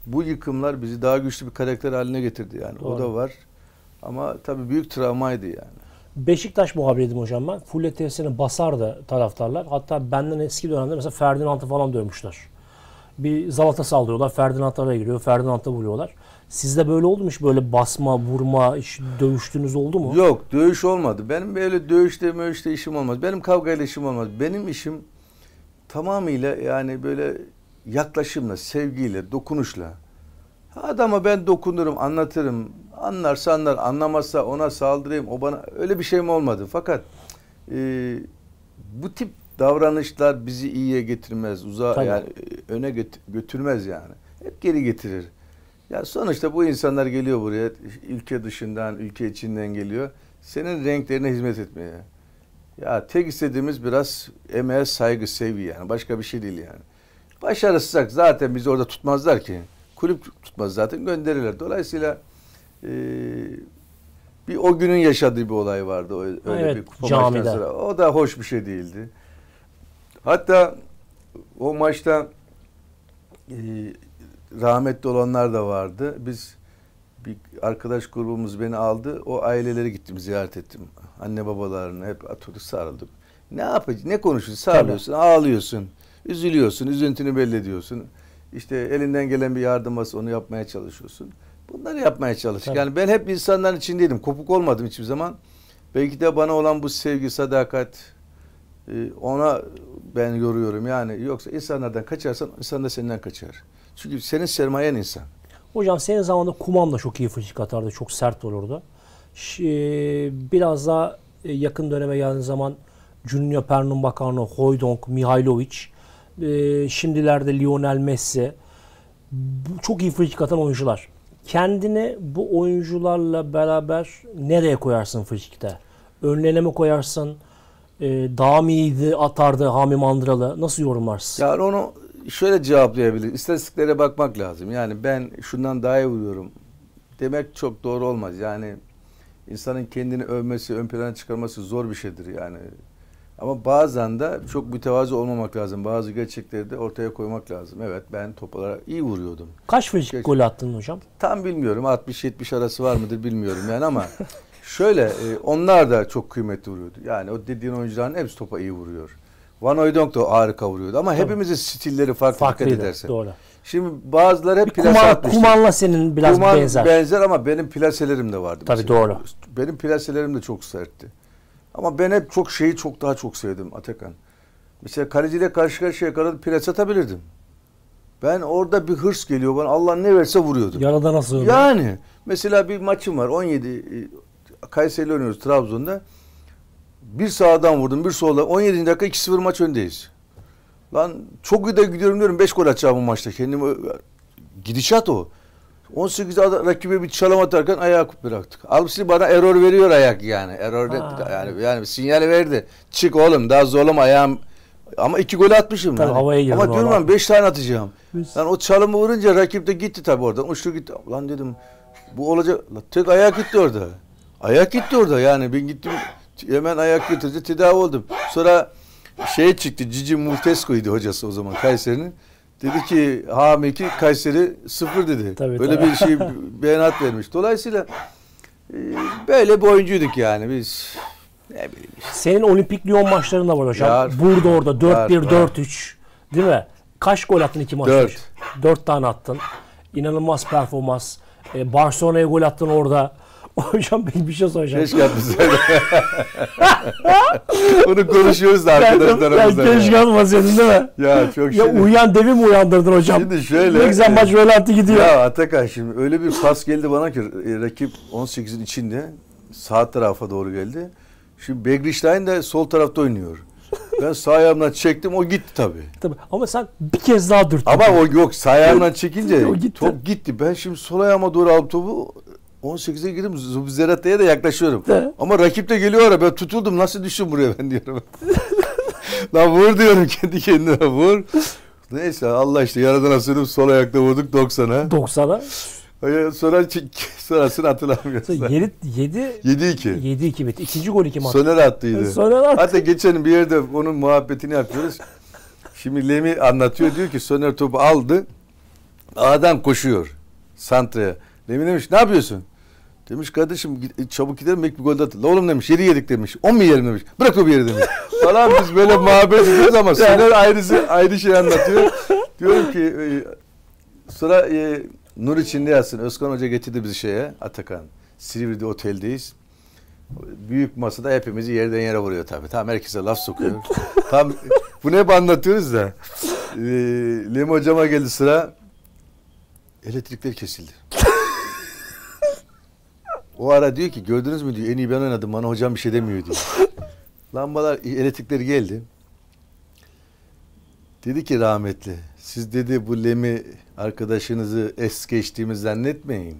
bu yıkımlar bizi daha güçlü bir karakter haline getirdi yani. Doğru. O da var. Ama tabii büyük travmaydı yani. Beşiktaş muhabiriydim hocam ben. Fulya tefsirine basardı taraftarlar. Hatta benden eski dönemde mesela Ferdinand'ı falan dövmüşler. Bir zalata saldırıyorlar. Ferdinand araya giriyor. Ferdinand'a vuruyorlar. Sizde böyle oldu mu hiç böyle basma, vurma, iş, dövüştünüz oldu mu? Yok dövüş olmadı. Benim böyle dövüşte mövüşte işim olmaz. Benim kavgayla işim olmaz. Benim işim tamamıyla yani böyle yaklaşımla, sevgiyle, dokunuşla. Adama ben dokunurum, anlatırım, Anlarsa anlar, anlamazsa ona saldırayım, o bana öyle bir şey mi olmadı? Fakat e, bu tip davranışlar bizi iyiye getirmez, uzağa Tabii. yani e, öne göt götürmez yani. Hep geri getirir. Ya sonuçta bu insanlar geliyor buraya, ülke dışından, ülke içinden geliyor. Senin renklerine hizmet etmeye. Ya tek istediğimiz biraz emeğe saygı, sevgi yani. Başka bir şey değil yani. Başarısızsak zaten bizi orada tutmazlar ki. Kulüp tutmaz zaten gönderirler. Dolayısıyla ee, bir o günün yaşadığı bir olay vardı. Öyle evet, bir kupa camide. Sonra. O da hoş bir şey değildi. Hatta o maçta e, rahmetli olanlar da vardı. Biz bir arkadaş grubumuz beni aldı. O ailelere gittim ziyaret ettim. Anne babalarını hep atıldık sarıldık. Ne yapacaksın Ne konuşuyorsun? Sarılıyorsun, Tabii. ağlıyorsun, üzülüyorsun, üzüntünü belli ediyorsun. İşte elinden gelen bir yardım varsa onu yapmaya çalışıyorsun. Bunları yapmaya çalış. Yani ben hep insanların içindeydim. Kopuk olmadım hiçbir zaman. Belki de bana olan bu sevgi, sadakat e, ona ben yoruyorum. Yani yoksa insanlardan kaçarsan insan da senden kaçar. Çünkü senin sermayen insan. Hocam senin zamanında Kumam da çok iyi fışık atardı. Çok sert olurdu. E, biraz daha e, yakın döneme geldiğin zaman Junior Pernambucano, Hoydonk, Mihailovic, şimdilerde Lionel Messi. Çok iyi fışık atan oyuncular kendini bu oyuncularla beraber nereye koyarsın Frikik'te? Önlerine mi koyarsın? Ee, daha mı iyiydi atardı Hami Mandralı? Nasıl yorumlarsın? Yani onu şöyle cevaplayabilir. İstatistiklere bakmak lazım. Yani ben şundan daha iyi vuruyorum demek çok doğru olmaz. Yani insanın kendini övmesi, ön plana çıkarması zor bir şeydir. Yani ama bazen de çok mütevazı olmamak lazım. Bazı gerçekleri de ortaya koymak lazım. Evet ben topalara iyi vuruyordum. Kaç frikik Gerçek... gol attın hocam? Tam bilmiyorum. 60-70 arası var mıdır bilmiyorum yani ama şöyle e, onlar da çok kıymetli vuruyordu. Yani o dediğin oyuncuların hepsi topa iyi vuruyor. Van Oydonk da harika vuruyordu ama Tabii. hepimizin stilleri farklı Farklıydı, dikkat edersen. Doğru. Şimdi bazıları hep plase kumar, atmıştı. Kumarla senin biraz Kumar benzer. benzer ama benim plaselerim de vardı. Tabii mesela. doğru. Benim plaselerim de çok sertti. Ama ben hep çok şeyi çok daha çok sevdim Atakan. Mesela kaleciyle karşı karşıya kalıp pres atabilirdim. Ben orada bir hırs geliyor bana. Allah ne verse vuruyordum. Yarada nasıl öyle? Yani. Mesela bir maçım var. 17 e, Kayseri'yle oynuyoruz Trabzon'da. Bir sağdan vurdum, bir soldan. 17. dakika 2-0 maç öndeyiz. Lan çok iyi de gidiyorum diyorum. 5 gol atacağım bu maçta. Kendimi gidişat o. 18 adam, rakibe bir çalım atarken ayağı bıraktık. Alpsi bana error veriyor ayak yani. Error ha. yani yani sinyali verdi. Çık oğlum daha zorlam ayağım. Ama iki gol atmışım. Tabii yani. Ama diyorum ben beş tane atacağım. Biz... Yani o çalımı vurunca rakip de gitti tabii oradan. Uçtu gitti. Lan dedim bu olacak. Lan tek ayak gitti orada. Ayak gitti orada yani. Ben gittim hemen ayak götürdü tedavi oldum. Sonra şey çıktı Cici Murtesko'ydu hocası o zaman Kayseri'nin. Dedi ki Hamiki Kayseri sıfır dedi. Tabii, Böyle tabii. bir şey beyanat vermiş. Dolayısıyla e, böyle bir oyuncuyduk yani biz. Ne bileyim işte. Senin olimpik Lyon maçların da var hocam. Yar, Burada orada 4-1, 4-3. Değil mi? Kaç gol attın iki maçta? 4. 4 tane attın. İnanılmaz performans. Ee, Barcelona'ya gol attın orada. Hocam ben bir şey soracağım. Keşke atmasaydı. Bunu konuşuyoruz da arkadaşlarımızla. Ben keşke atmasaydın değil mi? Ya çok şey. Ya uyuyan devi mi uyandırdın hocam? Şimdi şöyle. Ne güzel maç böyle attı gidiyor. Ya Atakan şimdi öyle bir pas geldi bana ki e, rakip 18'in içinde sağ tarafa doğru geldi. Şimdi Begrişlein de sol tarafta oynuyor. Ben sağ ayağımdan çektim o gitti tabii. Tabii ama sen bir kez daha dürttün. Ama o yok sağ ayağımdan çekince o gitti. top gitti. Ben şimdi sol ayağıma doğru aldım topu 18'e girdim Zubzerata'ya da yaklaşıyorum. De. Ama rakip de geliyor ara ben tutuldum nasıl düştüm buraya ben diyorum. Lan vur diyorum kendi kendine vur. Neyse Allah işte yaradan asırım sol ayakta vurduk 90'a. 90'a. Sonra sonrasını hatırlamıyorsun. 7 7 7 2. 7 2 bitti. İkinci gol iki maç. Soner attıydı. Soner attı. Hatta geçen bir yerde onun muhabbetini yapıyoruz. Şimdi Lemi anlatıyor diyor ki Soner topu aldı. Adam koşuyor. Santra'ya. Remi demiş ne yapıyorsun? Demiş kardeşim e, çabuk gidelim ilk bir gol atın. Oğlum demiş yeri yedik demiş. On mu yiyelim demiş. Bırak o bir yeri demiş. Falan biz böyle muhabbet ediyoruz ama Süner ayrısı ayrı şey anlatıyor. Diyorum ki e, sıra e, Nur içinde yatsın. Özkan Hoca getirdi bizi şeye Atakan. Silivri'de oteldeyiz. Büyük masada hepimizi yerden yere vuruyor tabii. Tam herkese laf sokuyor. Tam bu ne anlatıyoruz da. E, Lem hocama geldi sıra. Elektrikler kesildi. O ara diyor ki gördünüz mü diyor en iyi ben oynadım bana hocam bir şey demiyor diyor. Lambalar elektrikleri geldi. Dedi ki rahmetli siz dedi bu Lemi arkadaşınızı es geçtiğimi zannetmeyin.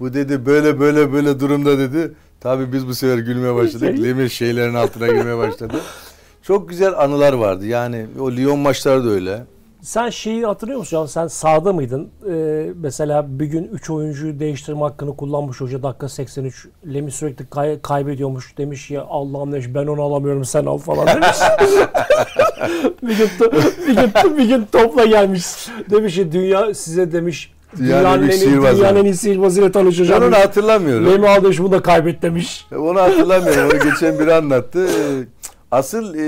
Bu dedi böyle böyle böyle durumda dedi. Tabi biz bu sefer gülmeye başladık. Şey. Lemi şeylerin altına girmeye başladı. Çok güzel anılar vardı. Yani o Lyon maçları da öyle. Sen şeyi hatırlıyor musun? sen sağda mıydın? Ee, mesela bir gün 3 oyuncuyu değiştirme hakkını kullanmış hoca dakika 83. Lemi sürekli kay- kaybediyormuş. Demiş ya Allah'ım neş ben onu alamıyorum sen al falan demiş. bir, gün to- bir, gün, bir gün topla gelmiş. Demiş ya dünya size demiş Dünyanın, en, dünyanın iyi sihirbazıyla tanışacağım. Ben onu hatırlamıyorum. Lemi aldı şu bunu da kaybet demiş. Onu hatırlamıyorum. Onu geçen biri anlattı. Ee, asıl e,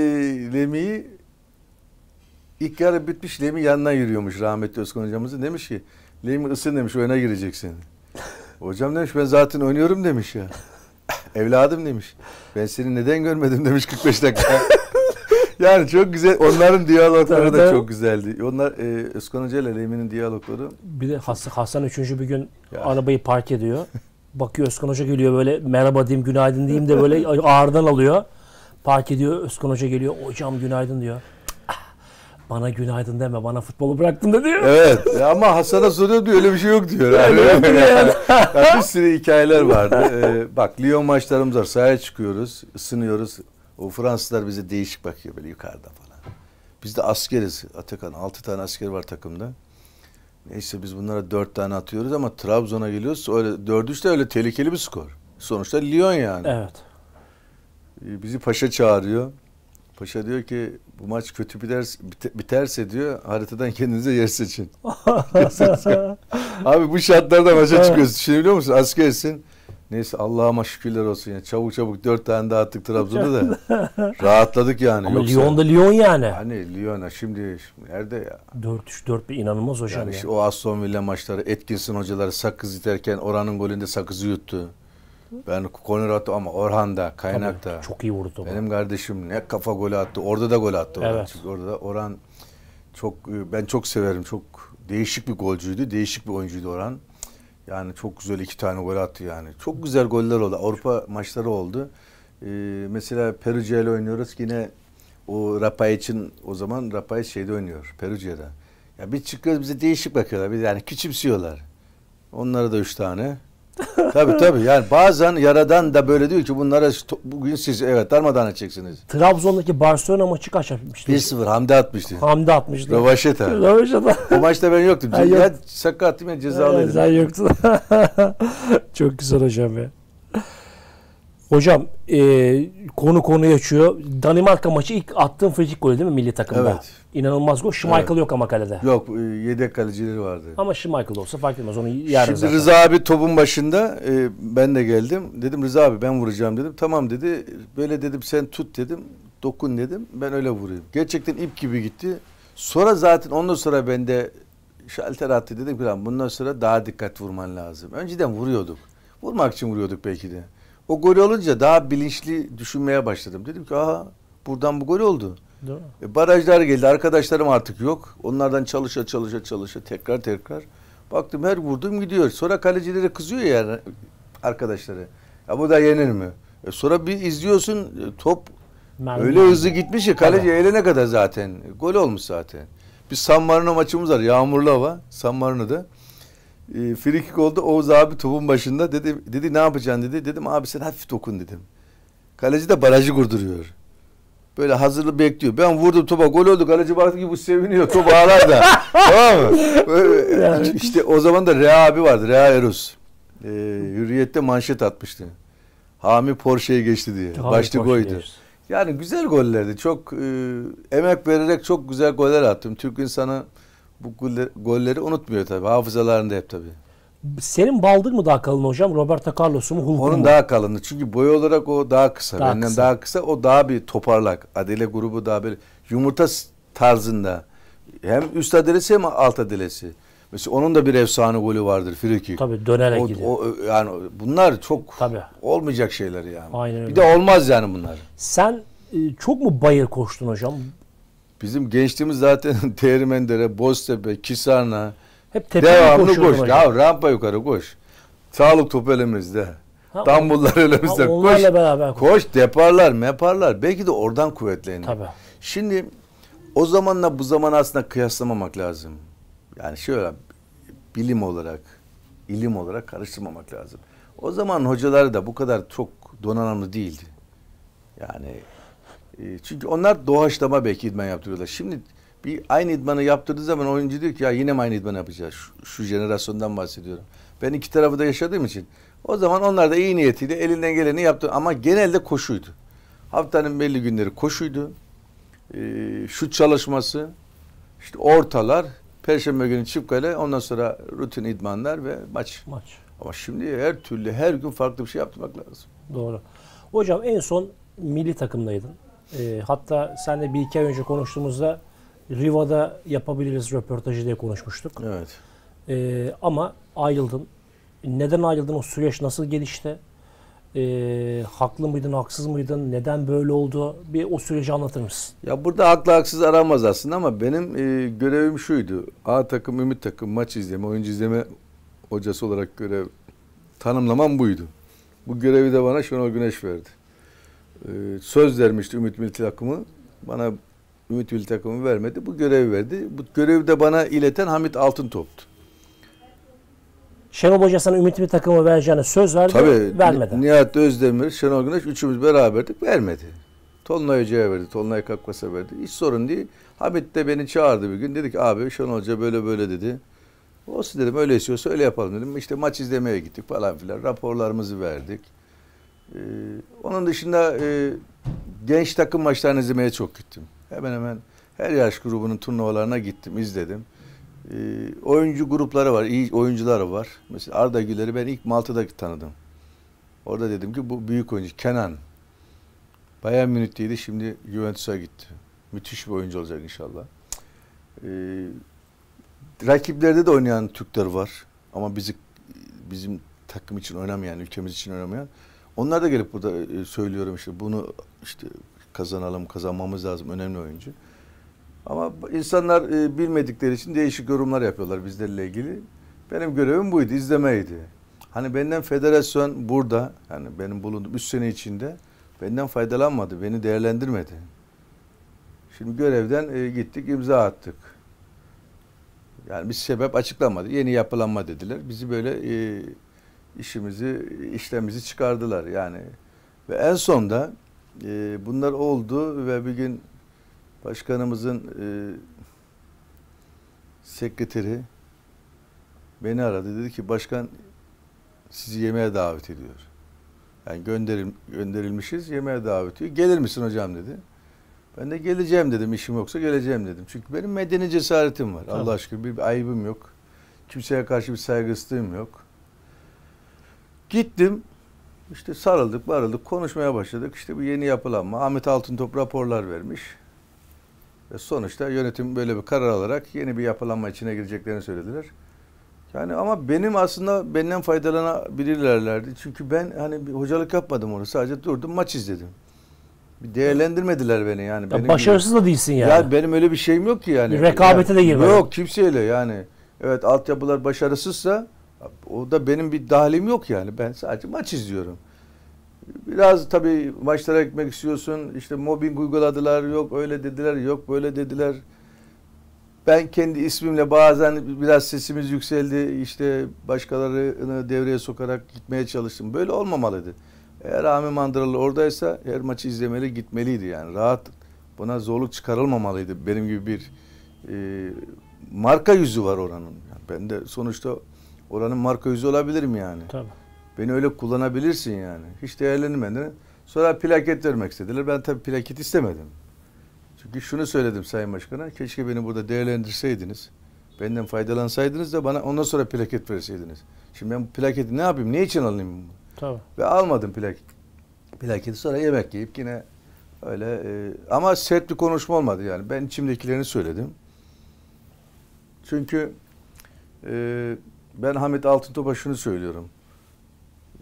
Lemi'yi İlk yarı bitmiş Lemi yanına yürüyormuş rahmetli Özkan hocamızın. Demiş ki Lemi ısın demiş oyuna gireceksin. Hocam demiş ben zaten oynuyorum demiş ya. Evladım demiş. Ben seni neden görmedim demiş 45 dakika. yani çok güzel. Onların diyalogları da çok güzeldi. Onlar e, Özkan Hoca ile Lemi'nin diyalogları. Bir de Hasan, Hasan üçüncü bir gün ya. arabayı park ediyor. Bakıyor Özkan Hoca geliyor böyle merhaba diyeyim günaydın diyeyim de böyle ağırdan alıyor. Park ediyor Özkan Hoca geliyor hocam günaydın diyor. Bana günaydın deme, bana futbolu bıraktın da diyor. Evet ama Hasan'a soruyor öyle bir şey yok diyor. Yani, öyle yani. yani bir sürü hikayeler vardı. Ee, bak Lyon maçlarımız var. Sahaya çıkıyoruz, ısınıyoruz. O Fransızlar bize değişik bakıyor böyle yukarıda falan. Biz de askeriz Atakan. Altı tane asker var takımda. Neyse biz bunlara dört tane atıyoruz ama Trabzon'a geliyoruz. Öyle, dört üç de öyle tehlikeli bir skor. Sonuçta Lyon yani. Evet. Ee, bizi paşa çağırıyor. Paşa diyor ki bu maç kötü biter, biterse diyor haritadan kendinize yer seçin. Abi bu şartlarda maça çıkıyorsun. Şimdi biliyor musun askersin. Neyse Allah'a şükürler olsun ya. Çabuk çabuk dört tane daha attık Trabzon'da da. Rahatladık yani. Ama Yoksa, Lyon'da Lyon yani. Hani Lyon'a şimdi, şimdi nerede ya? 4-3-4 inanılmaz hocam yani ya. o Aston Villa maçları etkinsin hocaları sakız iterken oranın golünde sakızı yuttu. Ben Konrad'da ama Orhan da, Kaynak'ta. Tabii, çok iyi vurdu Benim kardeşim ne kafa golü attı. Orada da gol attı. Evet. Çünkü orada da Orhan çok ben çok severim. Çok değişik bir golcüydü. Değişik bir oyuncuydu Orhan. Yani çok güzel iki tane gol attı yani. Çok güzel goller oldu. Avrupa maçları oldu. Ee, mesela Perugia ile oynuyoruz. Yine o rapay için o zaman rapay şeyde oynuyor. Perugia'da. Ya yani biz çıkıyoruz bize değişik bakıyorlar. Biz yani küçümsüyorlar. Onlara da üç tane tabii tabii yani bazen yaradan da böyle diyor ki bunlara bugün siz evet darmadan edeceksiniz. Trabzon'daki Barcelona maçı kaç yapmıştı? 1-0 Hamdi atmıştı. Hamdi atmıştı. Rövaşeta. Rövaşeta. o maçta ben yoktum. Ben yok. Ya sakattım ya cezalıydım. sen yoktun. Çok güzel hocam ya. Hocam e, konu konu açıyor. Danimarka maçı ilk attığın frikik golü değil mi milli takımda? Evet. İnanılmaz gol. Schmeichel evet. yok ama kalede. Yok e, yedek kalecileri vardı. Ama Schmeichel olsa fark etmez onu yer Şimdi zaten. Rıza abi topun başında e, ben de geldim. Dedim Rıza abi ben vuracağım dedim. Tamam dedi. Böyle dedim sen tut dedim. Dokun dedim. Ben öyle vurayım. Gerçekten ip gibi gitti. Sonra zaten ondan sonra ben de şalter attı dedim ki bundan sonra daha dikkat vurman lazım. Önceden vuruyorduk. Vurmak için vuruyorduk belki de. O gol olunca daha bilinçli düşünmeye başladım. Dedim ki aha buradan bu gol oldu. Değil E, barajlar geldi. Arkadaşlarım artık yok. Onlardan çalışa çalışa çalışa tekrar tekrar. Baktım her vurdum gidiyor. Sonra kalecilere kızıyor yani arkadaşları. Ya bu da yenir mi? E, sonra bir izliyorsun e, top Mermi. öyle hızlı gitmiş ki kaleci evet. eğlene kadar zaten. Gol olmuş zaten. Bir San Marino maçımız var. Yağmurlu hava. San Marino'da. E, frikik oldu. Oğuz abi topun başında. Dedi, dedi ne yapacaksın dedi. Dedim abi sen hafif dokun dedim. Kaleci de barajı kurduruyor. Böyle hazırlı bekliyor. Ben vurdum topa gol oldu. Kaleci baktı ki bu seviniyor. Top ağlar da. tamam mı? Böyle, yani. İşte o zaman da Rea abi vardı. Rea Erus. Ee, hürriyette manşet atmıştı. Hami Porsche'ye geçti diye. Hami Başlık Porsche oydu. Diyorsun. Yani güzel gollerdi. Çok e, emek vererek çok güzel goller attım. Türk insanı bu golleri, unutmuyor tabii. Hafızalarında hep tabii. Senin Baldır mı daha kalın hocam? Roberto Carlos'u mu Hulk'u Onun mu? daha kalını. Çünkü boy olarak o daha kısa. Daha Benden kısa. daha kısa. O daha bir toparlak. Adele grubu daha bir yumurta tarzında. Hem üst adelesi hem alt adelesi. Mesela onun da bir efsane golü vardır Friki. Tabii dönerek o, gidiyor. O, yani bunlar çok Tabii. olmayacak şeyler yani. Aynen öyle. Bir de olmaz yani bunlar. Sen e, çok mu bayır koştun hocam? Bizim gençliğimiz zaten Değirmendere, Boztepe, Kisarna. Hep tepeye Devamlı koş. Hocam. Ya rampa yukarı koş. Sağlık topu elimizde. Ha, elimizde. Ha, koş, beraber koş. koş. deparlar, meparlar. Belki de oradan kuvvetleniyor. Tabii. Şimdi o zamanla bu zaman aslında kıyaslamamak lazım. Yani şöyle bilim olarak, ilim olarak karıştırmamak lazım. O zaman hocaları da bu kadar çok donanımlı değildi. Yani ee, çünkü onlar doğaçlama belki idman yaptırıyorlar. Şimdi bir aynı idmanı yaptırdığı zaman oyuncu diyor ki ya yine mi aynı idman yapacağız? Şu, şu jenerasyondan bahsediyorum. Ben iki tarafı da yaşadığım için. O zaman onlar da iyi niyetiyle elinden geleni yaptı. Ama genelde koşuydu. Haftanın belli günleri koşuydu. E, şut çalışması, işte ortalar, Perşembe günü çift kale, ondan sonra rutin idmanlar ve maç. Maç. Ama şimdi her türlü her gün farklı bir şey yapmak lazım. Doğru. Hocam en son milli takımdaydın. E, hatta senle bir iki ay önce konuştuğumuzda Riva'da yapabiliriz röportajı diye konuşmuştuk. Evet. E, ama ayrıldın. Neden ayrıldın? O süreç nasıl gelişti? E, haklı mıydın, haksız mıydın? Neden böyle oldu? Bir o süreci anlatır mısın? Ya burada haklı haksız aramaz aslında ama benim e, görevim şuydu. A takım, Ümit takım, maç izleme, oyuncu izleme hocası olarak görev tanımlamam buydu. Bu görevi de bana Şenol Güneş verdi. E, söz vermişti Ümit Milli Takımı. Bana Ümit Milli Takımı vermedi. Bu görevi verdi. Bu görevi de bana ileten Hamit Altıntop'tu. Şenol Hoca sana Ümit Milli Takımı vereceğine söz verdi, Tabii, vermedi. Nihat Özdemir, Şenol Güneş üçümüz beraberdik, vermedi. Tolunay Hoca'ya verdi, Tolunay Kakkas'a verdi. Hiç sorun değil. Hamit de beni çağırdı bir gün. Dedi ki abi Şenol Hoca böyle böyle dedi. Olsun dedim öyle istiyorsa öyle yapalım dedim. İşte maç izlemeye gittik falan filan. Raporlarımızı verdik. Ee, onun dışında e, genç takım maçlarını izlemeye çok gittim. Hemen hemen her yaş grubunun turnuvalarına gittim, izledim. Ee, oyuncu grupları var, iyi oyuncular var. Mesela Arda Güler'i ben ilk Malta'da tanıdım. Orada dedim ki bu büyük oyuncu Kenan. Bayern Münih'teydi, şimdi Juventus'a gitti. Müthiş bir oyuncu olacak inşallah. Ee, rakiplerde de oynayan Türkler var. Ama bizi bizim takım için oynamayan, ülkemiz için oynamayan. Onlar da gelip burada e, söylüyorum işte bunu işte kazanalım, kazanmamız lazım. Önemli oyuncu. Ama insanlar e, bilmedikleri için değişik yorumlar yapıyorlar bizlerle ilgili. Benim görevim buydu, izlemeydi. Hani benden federasyon burada, hani benim bulunduğum 3 sene içinde benden faydalanmadı, beni değerlendirmedi. Şimdi görevden e, gittik, imza attık. Yani bir sebep açıklamadı Yeni yapılanma dediler. Bizi böyle işimizi, işlemizi çıkardılar yani. Ve en sonda e, bunlar oldu ve bir gün başkanımızın e, sekreteri beni aradı. Dedi ki başkan sizi yemeğe davet ediyor. Yani gönderil, gönderilmişiz yemeğe davet ediyor. Gelir misin hocam dedi. Ben de geleceğim dedim işim yoksa geleceğim dedim. Çünkü benim medeni cesaretim var. Tamam. Allah aşkına bir, bir ayıbım yok. Kimseye karşı bir saygısızlığım yok. Gittim işte sarıldık barıldık konuşmaya başladık. İşte bir yeni yapılanma. Ahmet Altıntop raporlar vermiş. Ve sonuçta yönetim böyle bir karar alarak yeni bir yapılanma içine gireceklerini söylediler. Yani ama benim aslında benden faydalanabilirlerdi. Çünkü ben hani bir hocalık yapmadım onu. Sadece durdum maç izledim. Bir değerlendirmediler beni yani. Ya benim başarısız gibi. da değilsin yani. Ya benim öyle bir şeyim yok ki yani. Bir rekabete yani, de girmedin. Yok kimseyle yani. Evet altyapılar başarısızsa o da benim bir dahilim yok yani. Ben sadece maç izliyorum. Biraz tabii maçlara gitmek istiyorsun. İşte mobbing uyguladılar. Yok öyle dediler. Yok böyle dediler. Ben kendi ismimle bazen biraz sesimiz yükseldi. İşte başkalarını devreye sokarak gitmeye çalıştım. Böyle olmamalıydı. Eğer Ami Mandıralı oradaysa her maçı izlemeli gitmeliydi yani. Rahat buna zorluk çıkarılmamalıydı. Benim gibi bir e, marka yüzü var oranın. Yani ben de sonuçta Oranın marka yüzü olabilir mi yani. Tabii. Beni öyle kullanabilirsin yani. Hiç değerlenmedi. Sonra plaket vermek istediler. Ben tabii plaket istemedim. Çünkü şunu söyledim Sayın Başkan'a. Keşke beni burada değerlendirseydiniz. Benden faydalansaydınız da bana ondan sonra plaket verseydiniz. Şimdi ben plaketi ne yapayım? Ne için alayım? Tabii. Ve almadım plaket. Plaketi sonra yemek yiyip yine öyle e, ama sert bir konuşma olmadı yani. Ben içimdekilerini söyledim. Çünkü e, ben Hamit Altıntop'a şunu söylüyorum.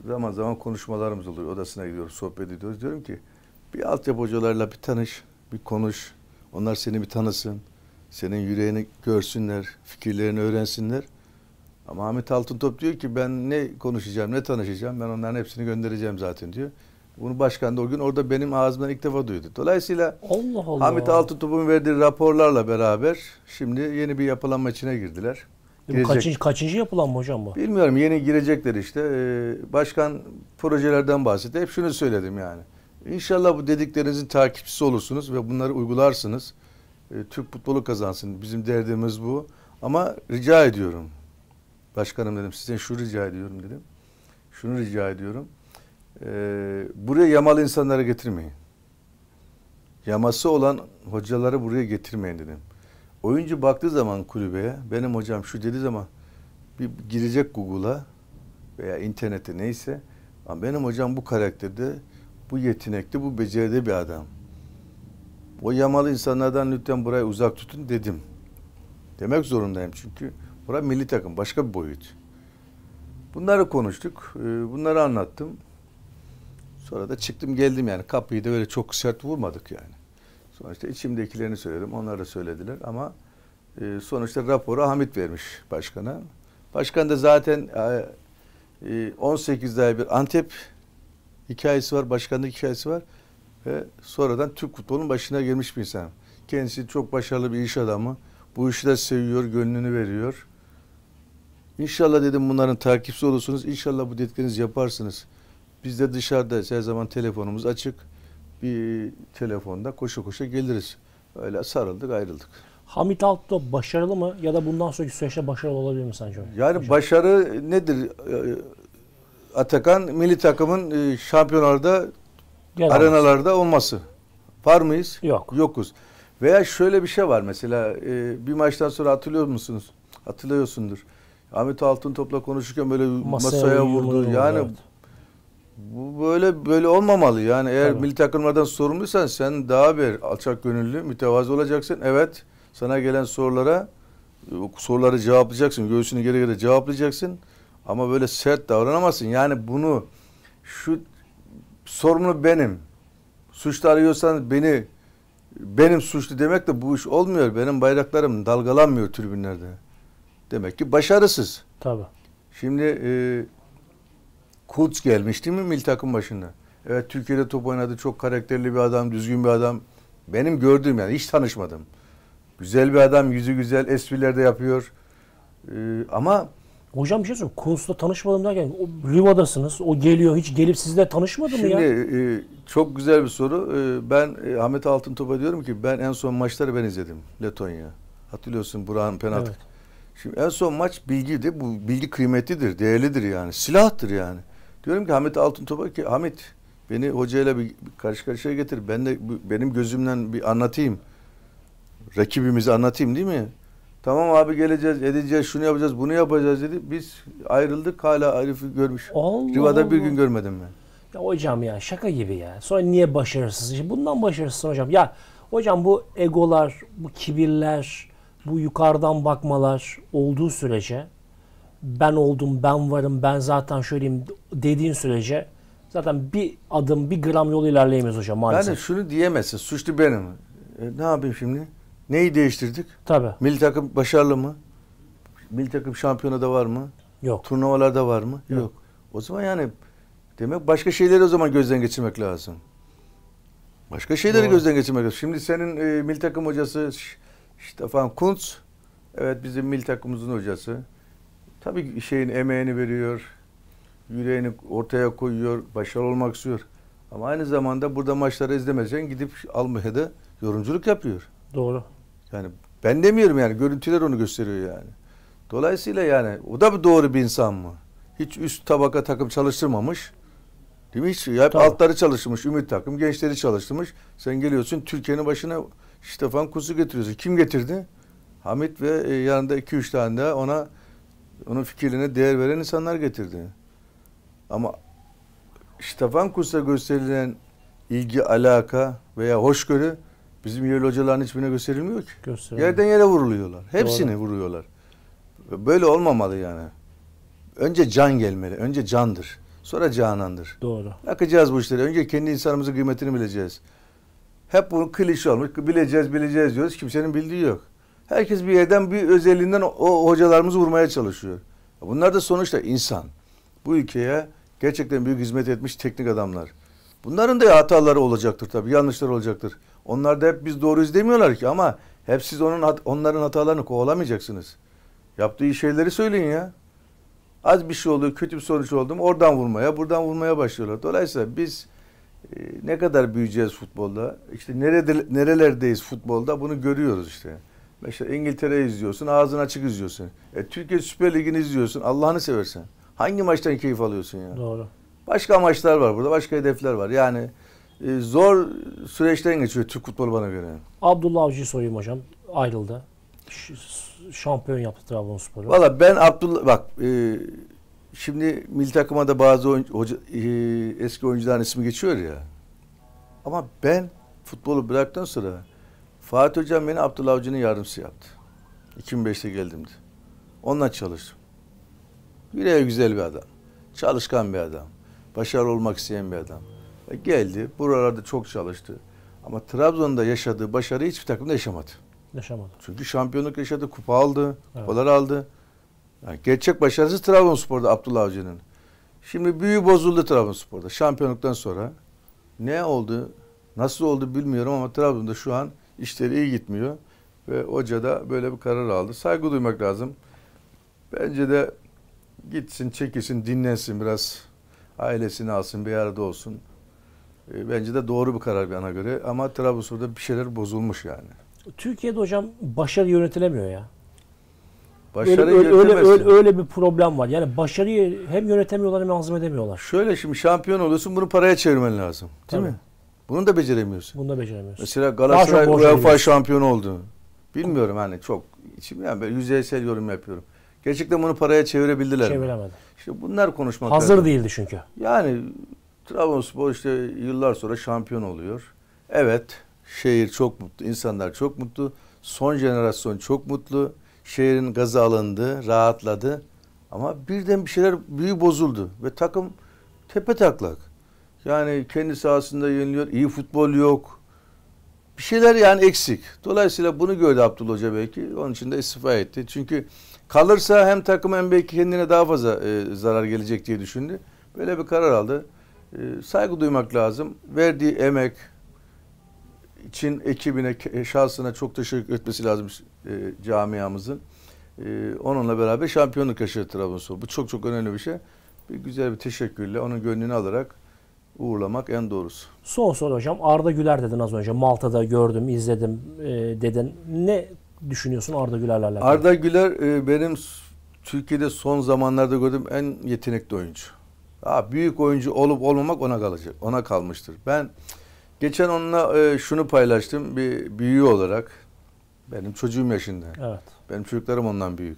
Zaman zaman konuşmalarımız oluyor. Odasına gidiyoruz, sohbet ediyoruz. Diyorum ki bir altyapı hocalarla bir tanış, bir konuş. Onlar seni bir tanısın. Senin yüreğini görsünler, fikirlerini öğrensinler. Ama Ahmet Altıntop diyor ki ben ne konuşacağım, ne tanışacağım, ben onların hepsini göndereceğim zaten diyor. Bunu başkan da o gün orada benim ağzımdan ilk defa duydu. Dolayısıyla Allah Allah. Ahmet Altıntop'un verdiği raporlarla beraber şimdi yeni bir yapılanma içine girdiler. Girecek. Kaçıncı, kaçıncı yapılan mı hocam bu? Bilmiyorum yeni girecekler işte. Ee, başkan projelerden bahsetti. Hep şunu söyledim yani. İnşallah bu dediklerinizin takipçisi olursunuz ve bunları uygularsınız. Ee, Türk futbolu kazansın. Bizim derdimiz bu. Ama rica ediyorum. Başkanım dedim size şu rica ediyorum dedim. Şunu rica ediyorum. Ee, buraya yamalı insanları getirmeyin. Yaması olan hocaları buraya getirmeyin dedim oyuncu baktığı zaman kulübeye benim hocam şu dedi zaman bir girecek Google'a veya internete neyse benim hocam bu karakterde bu yetenekli bu beceride bir adam. O yamalı insanlardan lütfen burayı uzak tutun dedim. Demek zorundayım çünkü bura milli takım başka bir boyut. Bunları konuştuk. E, bunları anlattım. Sonra da çıktım geldim yani kapıyı da böyle çok sert vurmadık yani. Sonuçta içimdekilerini söyledim. Onlar da söylediler ama e, sonuçta raporu Hamit vermiş başkana. Başkan da zaten e, 18 e, ay bir Antep hikayesi var. Başkanlık hikayesi var. Ve sonradan Türk futbolunun başına girmiş bir insan. Kendisi çok başarılı bir iş adamı. Bu işi de seviyor, gönlünü veriyor. İnşallah dedim bunların takipçisi olursunuz. İnşallah bu dediklerinizi yaparsınız. Biz de dışarıda Her zaman telefonumuz açık bir telefonda koşu koşu geliriz. Öyle sarıldık ayrıldık. Hamit Altdo başarılı mı ya da bundan sonraki süreçte başarılı olabilir mi sence? Yani Hocam. başarı nedir? Ee, Atakan milli takımın e, şampiyonlarda Gel arenalarda olması. Var mıyız? Yok. Yokuz. Veya şöyle bir şey var mesela e, bir maçtan sonra hatırlıyor musunuz? Hatırlıyorsundur. Ahmet Altın topla konuşurken böyle masaya, masaya vurdu. yani evet. Bu böyle böyle olmamalı. Yani eğer Tabii. milli takımlardan sorumluysan sen daha bir alçak gönüllü, mütevazı olacaksın. Evet, sana gelen sorulara e, soruları cevaplayacaksın. Göğsünü geri geri cevaplayacaksın. Ama böyle sert davranamazsın. Yani bunu şu sorumlu benim. Suçlu arıyorsanız beni benim suçlu demek de bu iş olmuyor. Benim bayraklarım dalgalanmıyor tribünlerde. Demek ki başarısız. Tabii. Şimdi e, Kutz gelmişti mi mil takım başında? Evet Türkiye'de top oynadı. Çok karakterli bir adam, düzgün bir adam. Benim gördüğüm yani hiç tanışmadım. Güzel bir adam, yüzü güzel, espriler de yapıyor. Ee, ama Hocam bir şey sorayım. Kunst'la tanışmadım derken o Riva'dasınız. O geliyor. Hiç gelip sizle tanışmadı mı ya? Şimdi e, çok güzel bir soru. E, ben e, Ahmet Altıntop'a diyorum ki ben en son maçları ben izledim. Letonya. Hatırlıyorsun Burak'ın penaltı. Evet. Şimdi en son maç bilgiydi. Bu bilgi kıymetlidir, değerlidir yani. Silahtır yani. Diyorum ki Hamit Altıntop'a ki Hamit beni hocayla bir karşı karşıya getir. Ben de benim gözümden bir anlatayım. Rakibimizi anlatayım değil mi? Tamam abi geleceğiz, edeceğiz, şunu yapacağız, bunu yapacağız dedi. Biz ayrıldık hala Arif'i görmüş. Allah Riva'da Allah. bir gün görmedim ben. Ya hocam ya şaka gibi ya. Sonra niye başarısız? İşte bundan başarısız hocam. Ya hocam bu egolar, bu kibirler, bu yukarıdan bakmalar olduğu sürece ben oldum, ben varım, ben zaten şöyleyim dediğin sürece zaten bir adım, bir gram yol ilerleyemez hocam maalesef. Yani şunu diyemezsin, suçlu benim. E, ne yapayım şimdi? Neyi değiştirdik? Tabii. Milli takım başarılı mı? Milli takım şampiyonu da var mı? Yok. Turnuvalarda var mı? Yok. Yok. O zaman yani demek başka şeyleri o zaman gözden geçirmek lazım. Başka şeyleri Doğru. gözden geçirmek lazım. Şimdi senin e, milli takım hocası Stefan Kuntz, evet bizim milli takımımızın hocası. Tabii şeyin emeğini veriyor, yüreğini ortaya koyuyor, başarılı olmak istiyor. Ama aynı zamanda burada maçları izlemeyeceksin gidip Almanya'da yorumculuk yapıyor. Doğru. Yani ben demiyorum yani görüntüler onu gösteriyor yani. Dolayısıyla yani o da bir doğru bir insan mı? Hiç üst tabaka takım çalıştırmamış. Değil mi? Hiç hep altları çalışmış. Ümit takım gençleri çalıştırmış. Sen geliyorsun Türkiye'nin başına işte Stefan Kuz'u getiriyorsun. Kim getirdi? Hamit ve e, yanında iki üç tane de ona onun fikirlerine değer veren insanlar getirdi. Ama Stefan Kurs'a gösterilen ilgi, alaka veya hoşgörü bizim yerli hocaların hiçbirine gösterilmiyor ki. Yerden yere vuruluyorlar. Hepsini Doğru. vuruyorlar. Böyle olmamalı yani. Önce can gelmeli. Önce candır. Sonra canandır. Doğru. Bakacağız bu işleri. Önce kendi insanımızın kıymetini bileceğiz. Hep bunu klişe olmuş. Bileceğiz, bileceğiz diyoruz. Kimsenin bildiği yok. Herkes bir yerden bir özelliğinden o hocalarımızı vurmaya çalışıyor. Bunlar da sonuçta insan. Bu ülkeye gerçekten büyük hizmet etmiş teknik adamlar. Bunların da hataları olacaktır tabii, yanlışlar olacaktır. Onlar da hep biz doğruyuz demiyorlar ki ama hep siz onun onların hatalarını kovalamayacaksınız. Yaptığı iyi şeyleri söyleyin ya. Az bir şey oluyor, kötü bir sonuç oldu mu oradan vurmaya, buradan vurmaya başlıyorlar. Dolayısıyla biz e, ne kadar büyüyeceğiz futbolda? İşte nerede nerelerdeyiz futbolda? Bunu görüyoruz işte. Mesela İngiltere izliyorsun, ağzın açık izliyorsun. E, Türkiye Süper Ligi'ni izliyorsun, Allah'ını seversen. Hangi maçtan keyif alıyorsun ya? Doğru. Başka maçlar var burada, başka hedefler var. Yani e, zor süreçten geçiyor Türk futbolu bana göre. Abdullah Avcı'yı sorayım hocam, ayrıldı. Ş- şampiyon yaptı Trabzonspor'u. Valla ben Abdullah, bak e, şimdi milli takıma da bazı oyuncu, hoca, e, eski oyuncuların ismi geçiyor ya. Ama ben futbolu bıraktıktan sonra Fatih Hocam beni Abdullah Avcı'nın yardımcısı yaptı. 2005'te geldimdi. de. Onunla çalıştım. Yüreği güzel bir adam. Çalışkan bir adam. Başarılı olmak isteyen bir adam. Ve geldi. Buralarda çok çalıştı. Ama Trabzon'da yaşadığı başarı hiçbir takımda yaşamadı. Yaşamadı. Çünkü şampiyonluk yaşadı. Kupa aldı. Evet. Kupalar aldı. Yani gerçek başarısı Trabzonspor'da Abdullah Avcı'nın. Şimdi büyü bozuldu Trabzonspor'da. Şampiyonluktan sonra ne oldu, nasıl oldu bilmiyorum ama Trabzon'da şu an işleri iyi gitmiyor. Ve hoca da böyle bir karar aldı. Saygı duymak lazım. Bence de gitsin, çekilsin, dinlensin biraz. Ailesini alsın, bir arada olsun. E, bence de doğru bir karar bana göre. Ama Trabzon'da bir şeyler bozulmuş yani. Türkiye'de hocam başarı yönetilemiyor ya. Başarı öyle, öyle, öyle, bir problem var. Yani başarıyı hem yönetemiyorlar hem hazım edemiyorlar. Şöyle şimdi şampiyon oluyorsun bunu paraya çevirmen lazım. Değil Tabii. mi? Bunu da beceremiyorsun. Bunu da beceremiyorsun. Mesela Galatasaray UEFA şampiyonu oldu. Bilmiyorum hani çok içim yani böyle yüzeysel yorum yapıyorum. Gerçekten bunu paraya çevirebildiler. Çeviremedi. İşte bunlar konuşmak Hazır lazım. değildi çünkü. Yani Trabzonspor işte yıllar sonra şampiyon oluyor. Evet şehir çok mutlu, insanlar çok mutlu. Son jenerasyon çok mutlu. Şehrin gazı alındı, rahatladı. Ama birden bir şeyler büyü bozuldu ve takım tepe taklak. Yani kendi sahasında yeniliyor. İyi futbol yok. Bir şeyler yani eksik. Dolayısıyla bunu gördü Abdul Hoca belki. Onun için de istifa etti. Çünkü kalırsa hem takım hem belki kendine daha fazla e, zarar gelecek diye düşündü. Böyle bir karar aldı. E, saygı duymak lazım. Verdiği emek için ekibine, şahsına çok teşekkür etmesi lazım e, camiamızın. E, onunla beraber şampiyonluk yaşadı Trabzonspor. Bu çok çok önemli bir şey. Bir güzel bir teşekkürle onun gönlünü alarak uğurlamak en doğrusu. Son soru hocam. Arda Güler dedin az önce. Malta'da gördüm, izledim e, dedin. Ne düşünüyorsun Arda Güler'le alakalı? Arda Güler e, benim Türkiye'de son zamanlarda gördüğüm en yetenekli oyuncu. Ha, büyük oyuncu olup olmamak ona kalacak. Ona kalmıştır. Ben geçen onunla e, şunu paylaştım. Bir büyüğü olarak. Benim çocuğum yaşında. Evet. Benim çocuklarım ondan büyük.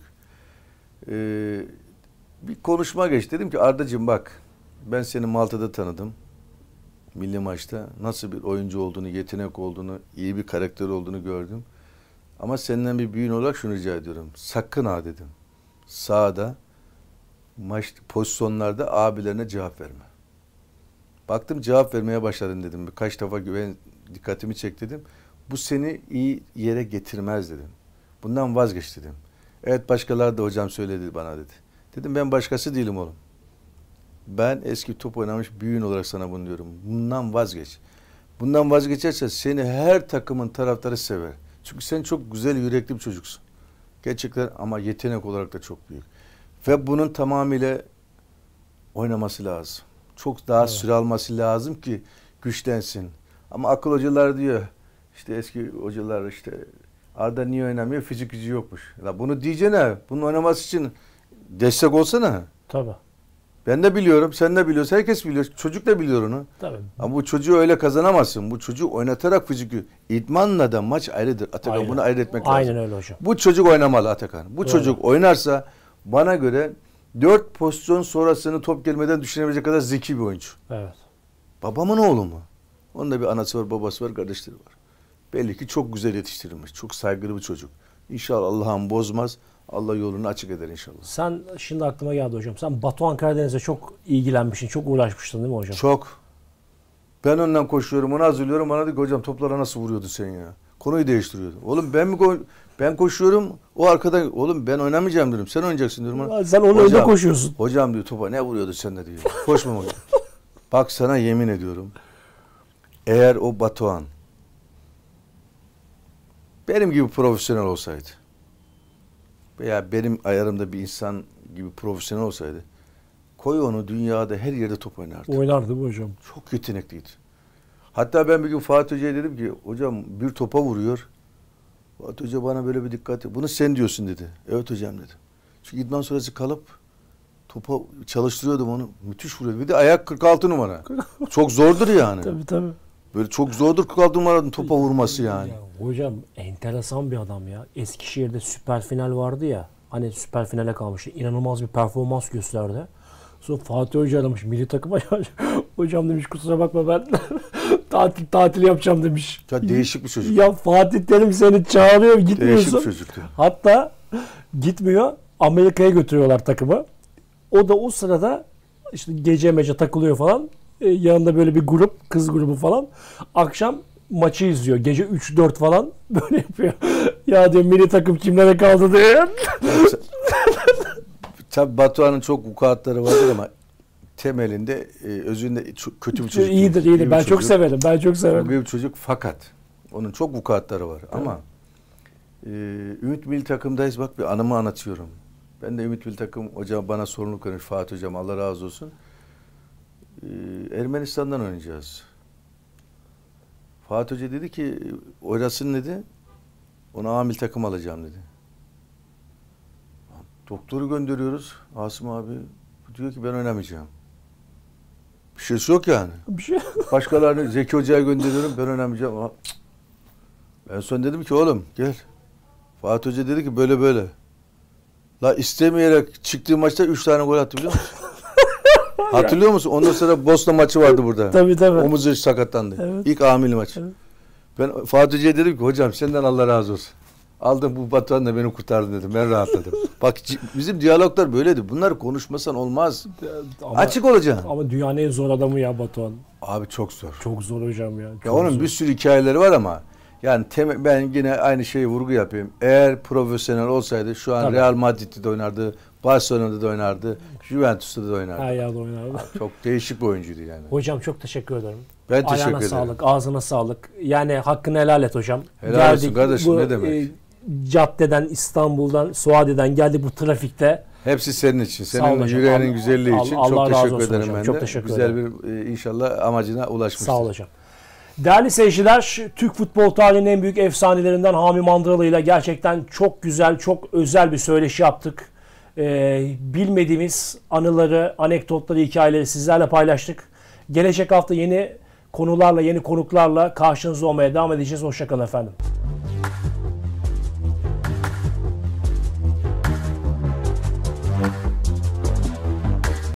E, bir konuşma geç. Dedim ki Ardacığım bak ben seni Malta'da tanıdım milli maçta nasıl bir oyuncu olduğunu, yetenek olduğunu, iyi bir karakter olduğunu gördüm. Ama senden bir büyün olarak şunu rica ediyorum. Sakın ha dedim. Sağda maç pozisyonlarda abilerine cevap verme. Baktım cevap vermeye başladın dedim. Birkaç defa güven dikkatimi çek dedim. Bu seni iyi yere getirmez dedim. Bundan vazgeç dedim. Evet başkaları da hocam söyledi bana dedi. Dedim ben başkası değilim oğlum. Ben eski top oynamış büyüğün olarak sana bunu diyorum. Bundan vazgeç. Bundan vazgeçersen seni her takımın taraftarı sever. Çünkü sen çok güzel yürekli bir çocuksun. Gerçekten ama yetenek olarak da çok büyük. Ve bunun tamamıyla oynaması lazım. Çok daha evet. süre alması lazım ki güçlensin. Ama akıl hocalar diyor işte eski hocalar işte Arda niye oynamıyor? Fizik gücü yokmuş. La bunu diyeceğine bunun oynaması için destek olsana. Tabii. Ben de biliyorum, sen de biliyorsun, herkes biliyor. Çocuk da biliyor onu. Tabii. Ama bu çocuğu öyle kazanamazsın. Bu çocuğu oynatarak fiziki. idmanla da maç ayrıdır. Atakan Aynen. bunu ayrı etmek lazım. Aynen öyle hocam. Bu çocuk oynamalı Atakan. Bu Doğru. çocuk oynarsa bana göre dört pozisyon sonrasını top gelmeden düşünebilecek kadar zeki bir oyuncu. Evet. Babamın oğlu mu? Onun da bir anası var, babası var, kardeşleri var. Belli ki çok güzel yetiştirilmiş. Çok saygılı bir çocuk. İnşallah Allah'ım bozmaz. Allah yolunu açık eder inşallah. Sen şimdi aklıma geldi hocam. Sen Batuhan Karadeniz'e çok ilgilenmişsin, çok uğraşmıştın değil mi hocam? Çok. Ben önden koşuyorum, ona hazırlıyorum. Bana diyor ki hocam toplara nasıl vuruyordu sen ya? Konuyu değiştiriyordu. Oğlum ben mi ko ben koşuyorum, o arkada oğlum ben oynamayacağım diyorum. Sen oynayacaksın diyorum. Ona. Sen onun önde koşuyorsun. Hocam diyor topa ne vuruyordu sen de diyor. Koşma hocam. Bak sana yemin ediyorum. Eğer o Batuhan benim gibi profesyonel olsaydı veya benim ayarımda bir insan gibi profesyonel olsaydı koy onu dünyada her yerde top oynardı. Oynardı bu hocam. Çok yetenekliydi. Hatta ben bir gün Fatih Hoca'ya dedim ki hocam bir topa vuruyor. Fatih Hoca bana böyle bir dikkat et. Bunu sen diyorsun dedi. Evet hocam dedi. Çünkü idman sonrası kalıp topa çalıştırıyordum onu. Müthiş vuruyordu. Bir de ayak 46 numara. çok zordur yani. tabii tabii. Böyle çok zordur 46 numaranın topa vurması yani. Hocam enteresan bir adam ya. Eskişehir'de süper final vardı ya. Hani süper finale kalmıştı. İnanılmaz bir performans gösterdi. Sonra Fatih Hoca aramış milli takıma. Hocam demiş kusura bakma ben tatil tatil yapacağım demiş. Ya değişik bir çocuk. Ya Fatih dedim seni çağırıyor gitmiyorsun. Değişik çocuktu. Hatta gitmiyor. Amerika'ya götürüyorlar takımı. O da o sırada işte gece mece takılıyor falan. E, yanında böyle bir grup, kız grubu falan. Akşam maçı izliyor. Gece 3-4 falan böyle yapıyor. ya diyor milli takım kimlere kaldı diye. Tabii Batuhan'ın çok vukuatları vardır ama temelinde e, özünde kötü bir çocuk. İyidir, iyidir. İyi ben çocuk. çok severim. Ben çok severim. Büyük bir çocuk fakat onun çok vukuatları var evet. ama e, Ümit Milli Takım'dayız. Bak bir anımı anlatıyorum. Ben de Ümit Milli Takım hocam bana sorumluluk verir Fatih hocam Allah razı olsun. E, Ermenistan'dan oynayacağız. Fatih Hoca dedi ki oynasın dedi. Ona amil takım alacağım dedi. Doktoru gönderiyoruz Asım abi. Diyor ki ben oynamayacağım. Bir şeysi yok yani. Bir şey. Başkalarını Zeki Hoca'ya gönderiyorum ben oynamayacağım. Aa, ben son dedim ki oğlum gel. Fatih Hoca dedi ki böyle böyle. La istemeyerek çıktığı maçta 3 tane gol attı biliyor musun? Hatırlıyor musun? Ondan sonra Bosna maçı vardı burada. tabii tabii. Omuzu sakatlandı. Evet. İlk amil maç. Evet. Ben Fatih'e dedim ki hocam senden Allah razı olsun. Aldım bu batuhan da beni kurtardın dedim. Ben rahatladım. Bak bizim diyaloglar böyledi. Bunlar konuşmasan olmaz. Ama, Açık olacaksın. Ama dünyanın en zor adamı ya Batuhan. Abi çok zor. Çok zor hocam ya. Çok ya onun zor. bir sürü hikayeleri var ama yani ben yine aynı şeyi vurgu yapayım. Eğer profesyonel olsaydı şu an Tabii. Real Madrid'de oynardı. Barcelona'da da oynardı. Juventus'ta da oynardı. Ayağı yerde oynardı. Çok değişik bir oyuncuydu yani. Hocam çok teşekkür ederim. Ben Ayağına teşekkür ederim. sağlık, ağzına sağlık. Yani hakkını helal et hocam. Helal Geldik, olsun kardeşim bu, ne demek. E, caddeden, İstanbul'dan, Suadi'den geldi bu trafikte. Hepsi senin için. Senin hocam, yüreğinin Allah, güzelliği için Allah, çok Allah teşekkür ederim hocam. ben de. Çok teşekkür Güzel ederim. bir e, inşallah amacına ulaşmışsın. Sağ ol hocam. Değerli seyirciler, Türk futbol tarihinin en büyük efsanelerinden Hami Mandıralı ile gerçekten çok güzel, çok özel bir söyleşi yaptık e, bilmediğimiz anıları, anekdotları, hikayeleri sizlerle paylaştık. Gelecek hafta yeni konularla, yeni konuklarla karşınızda olmaya devam edeceğiz. Hoşçakalın efendim.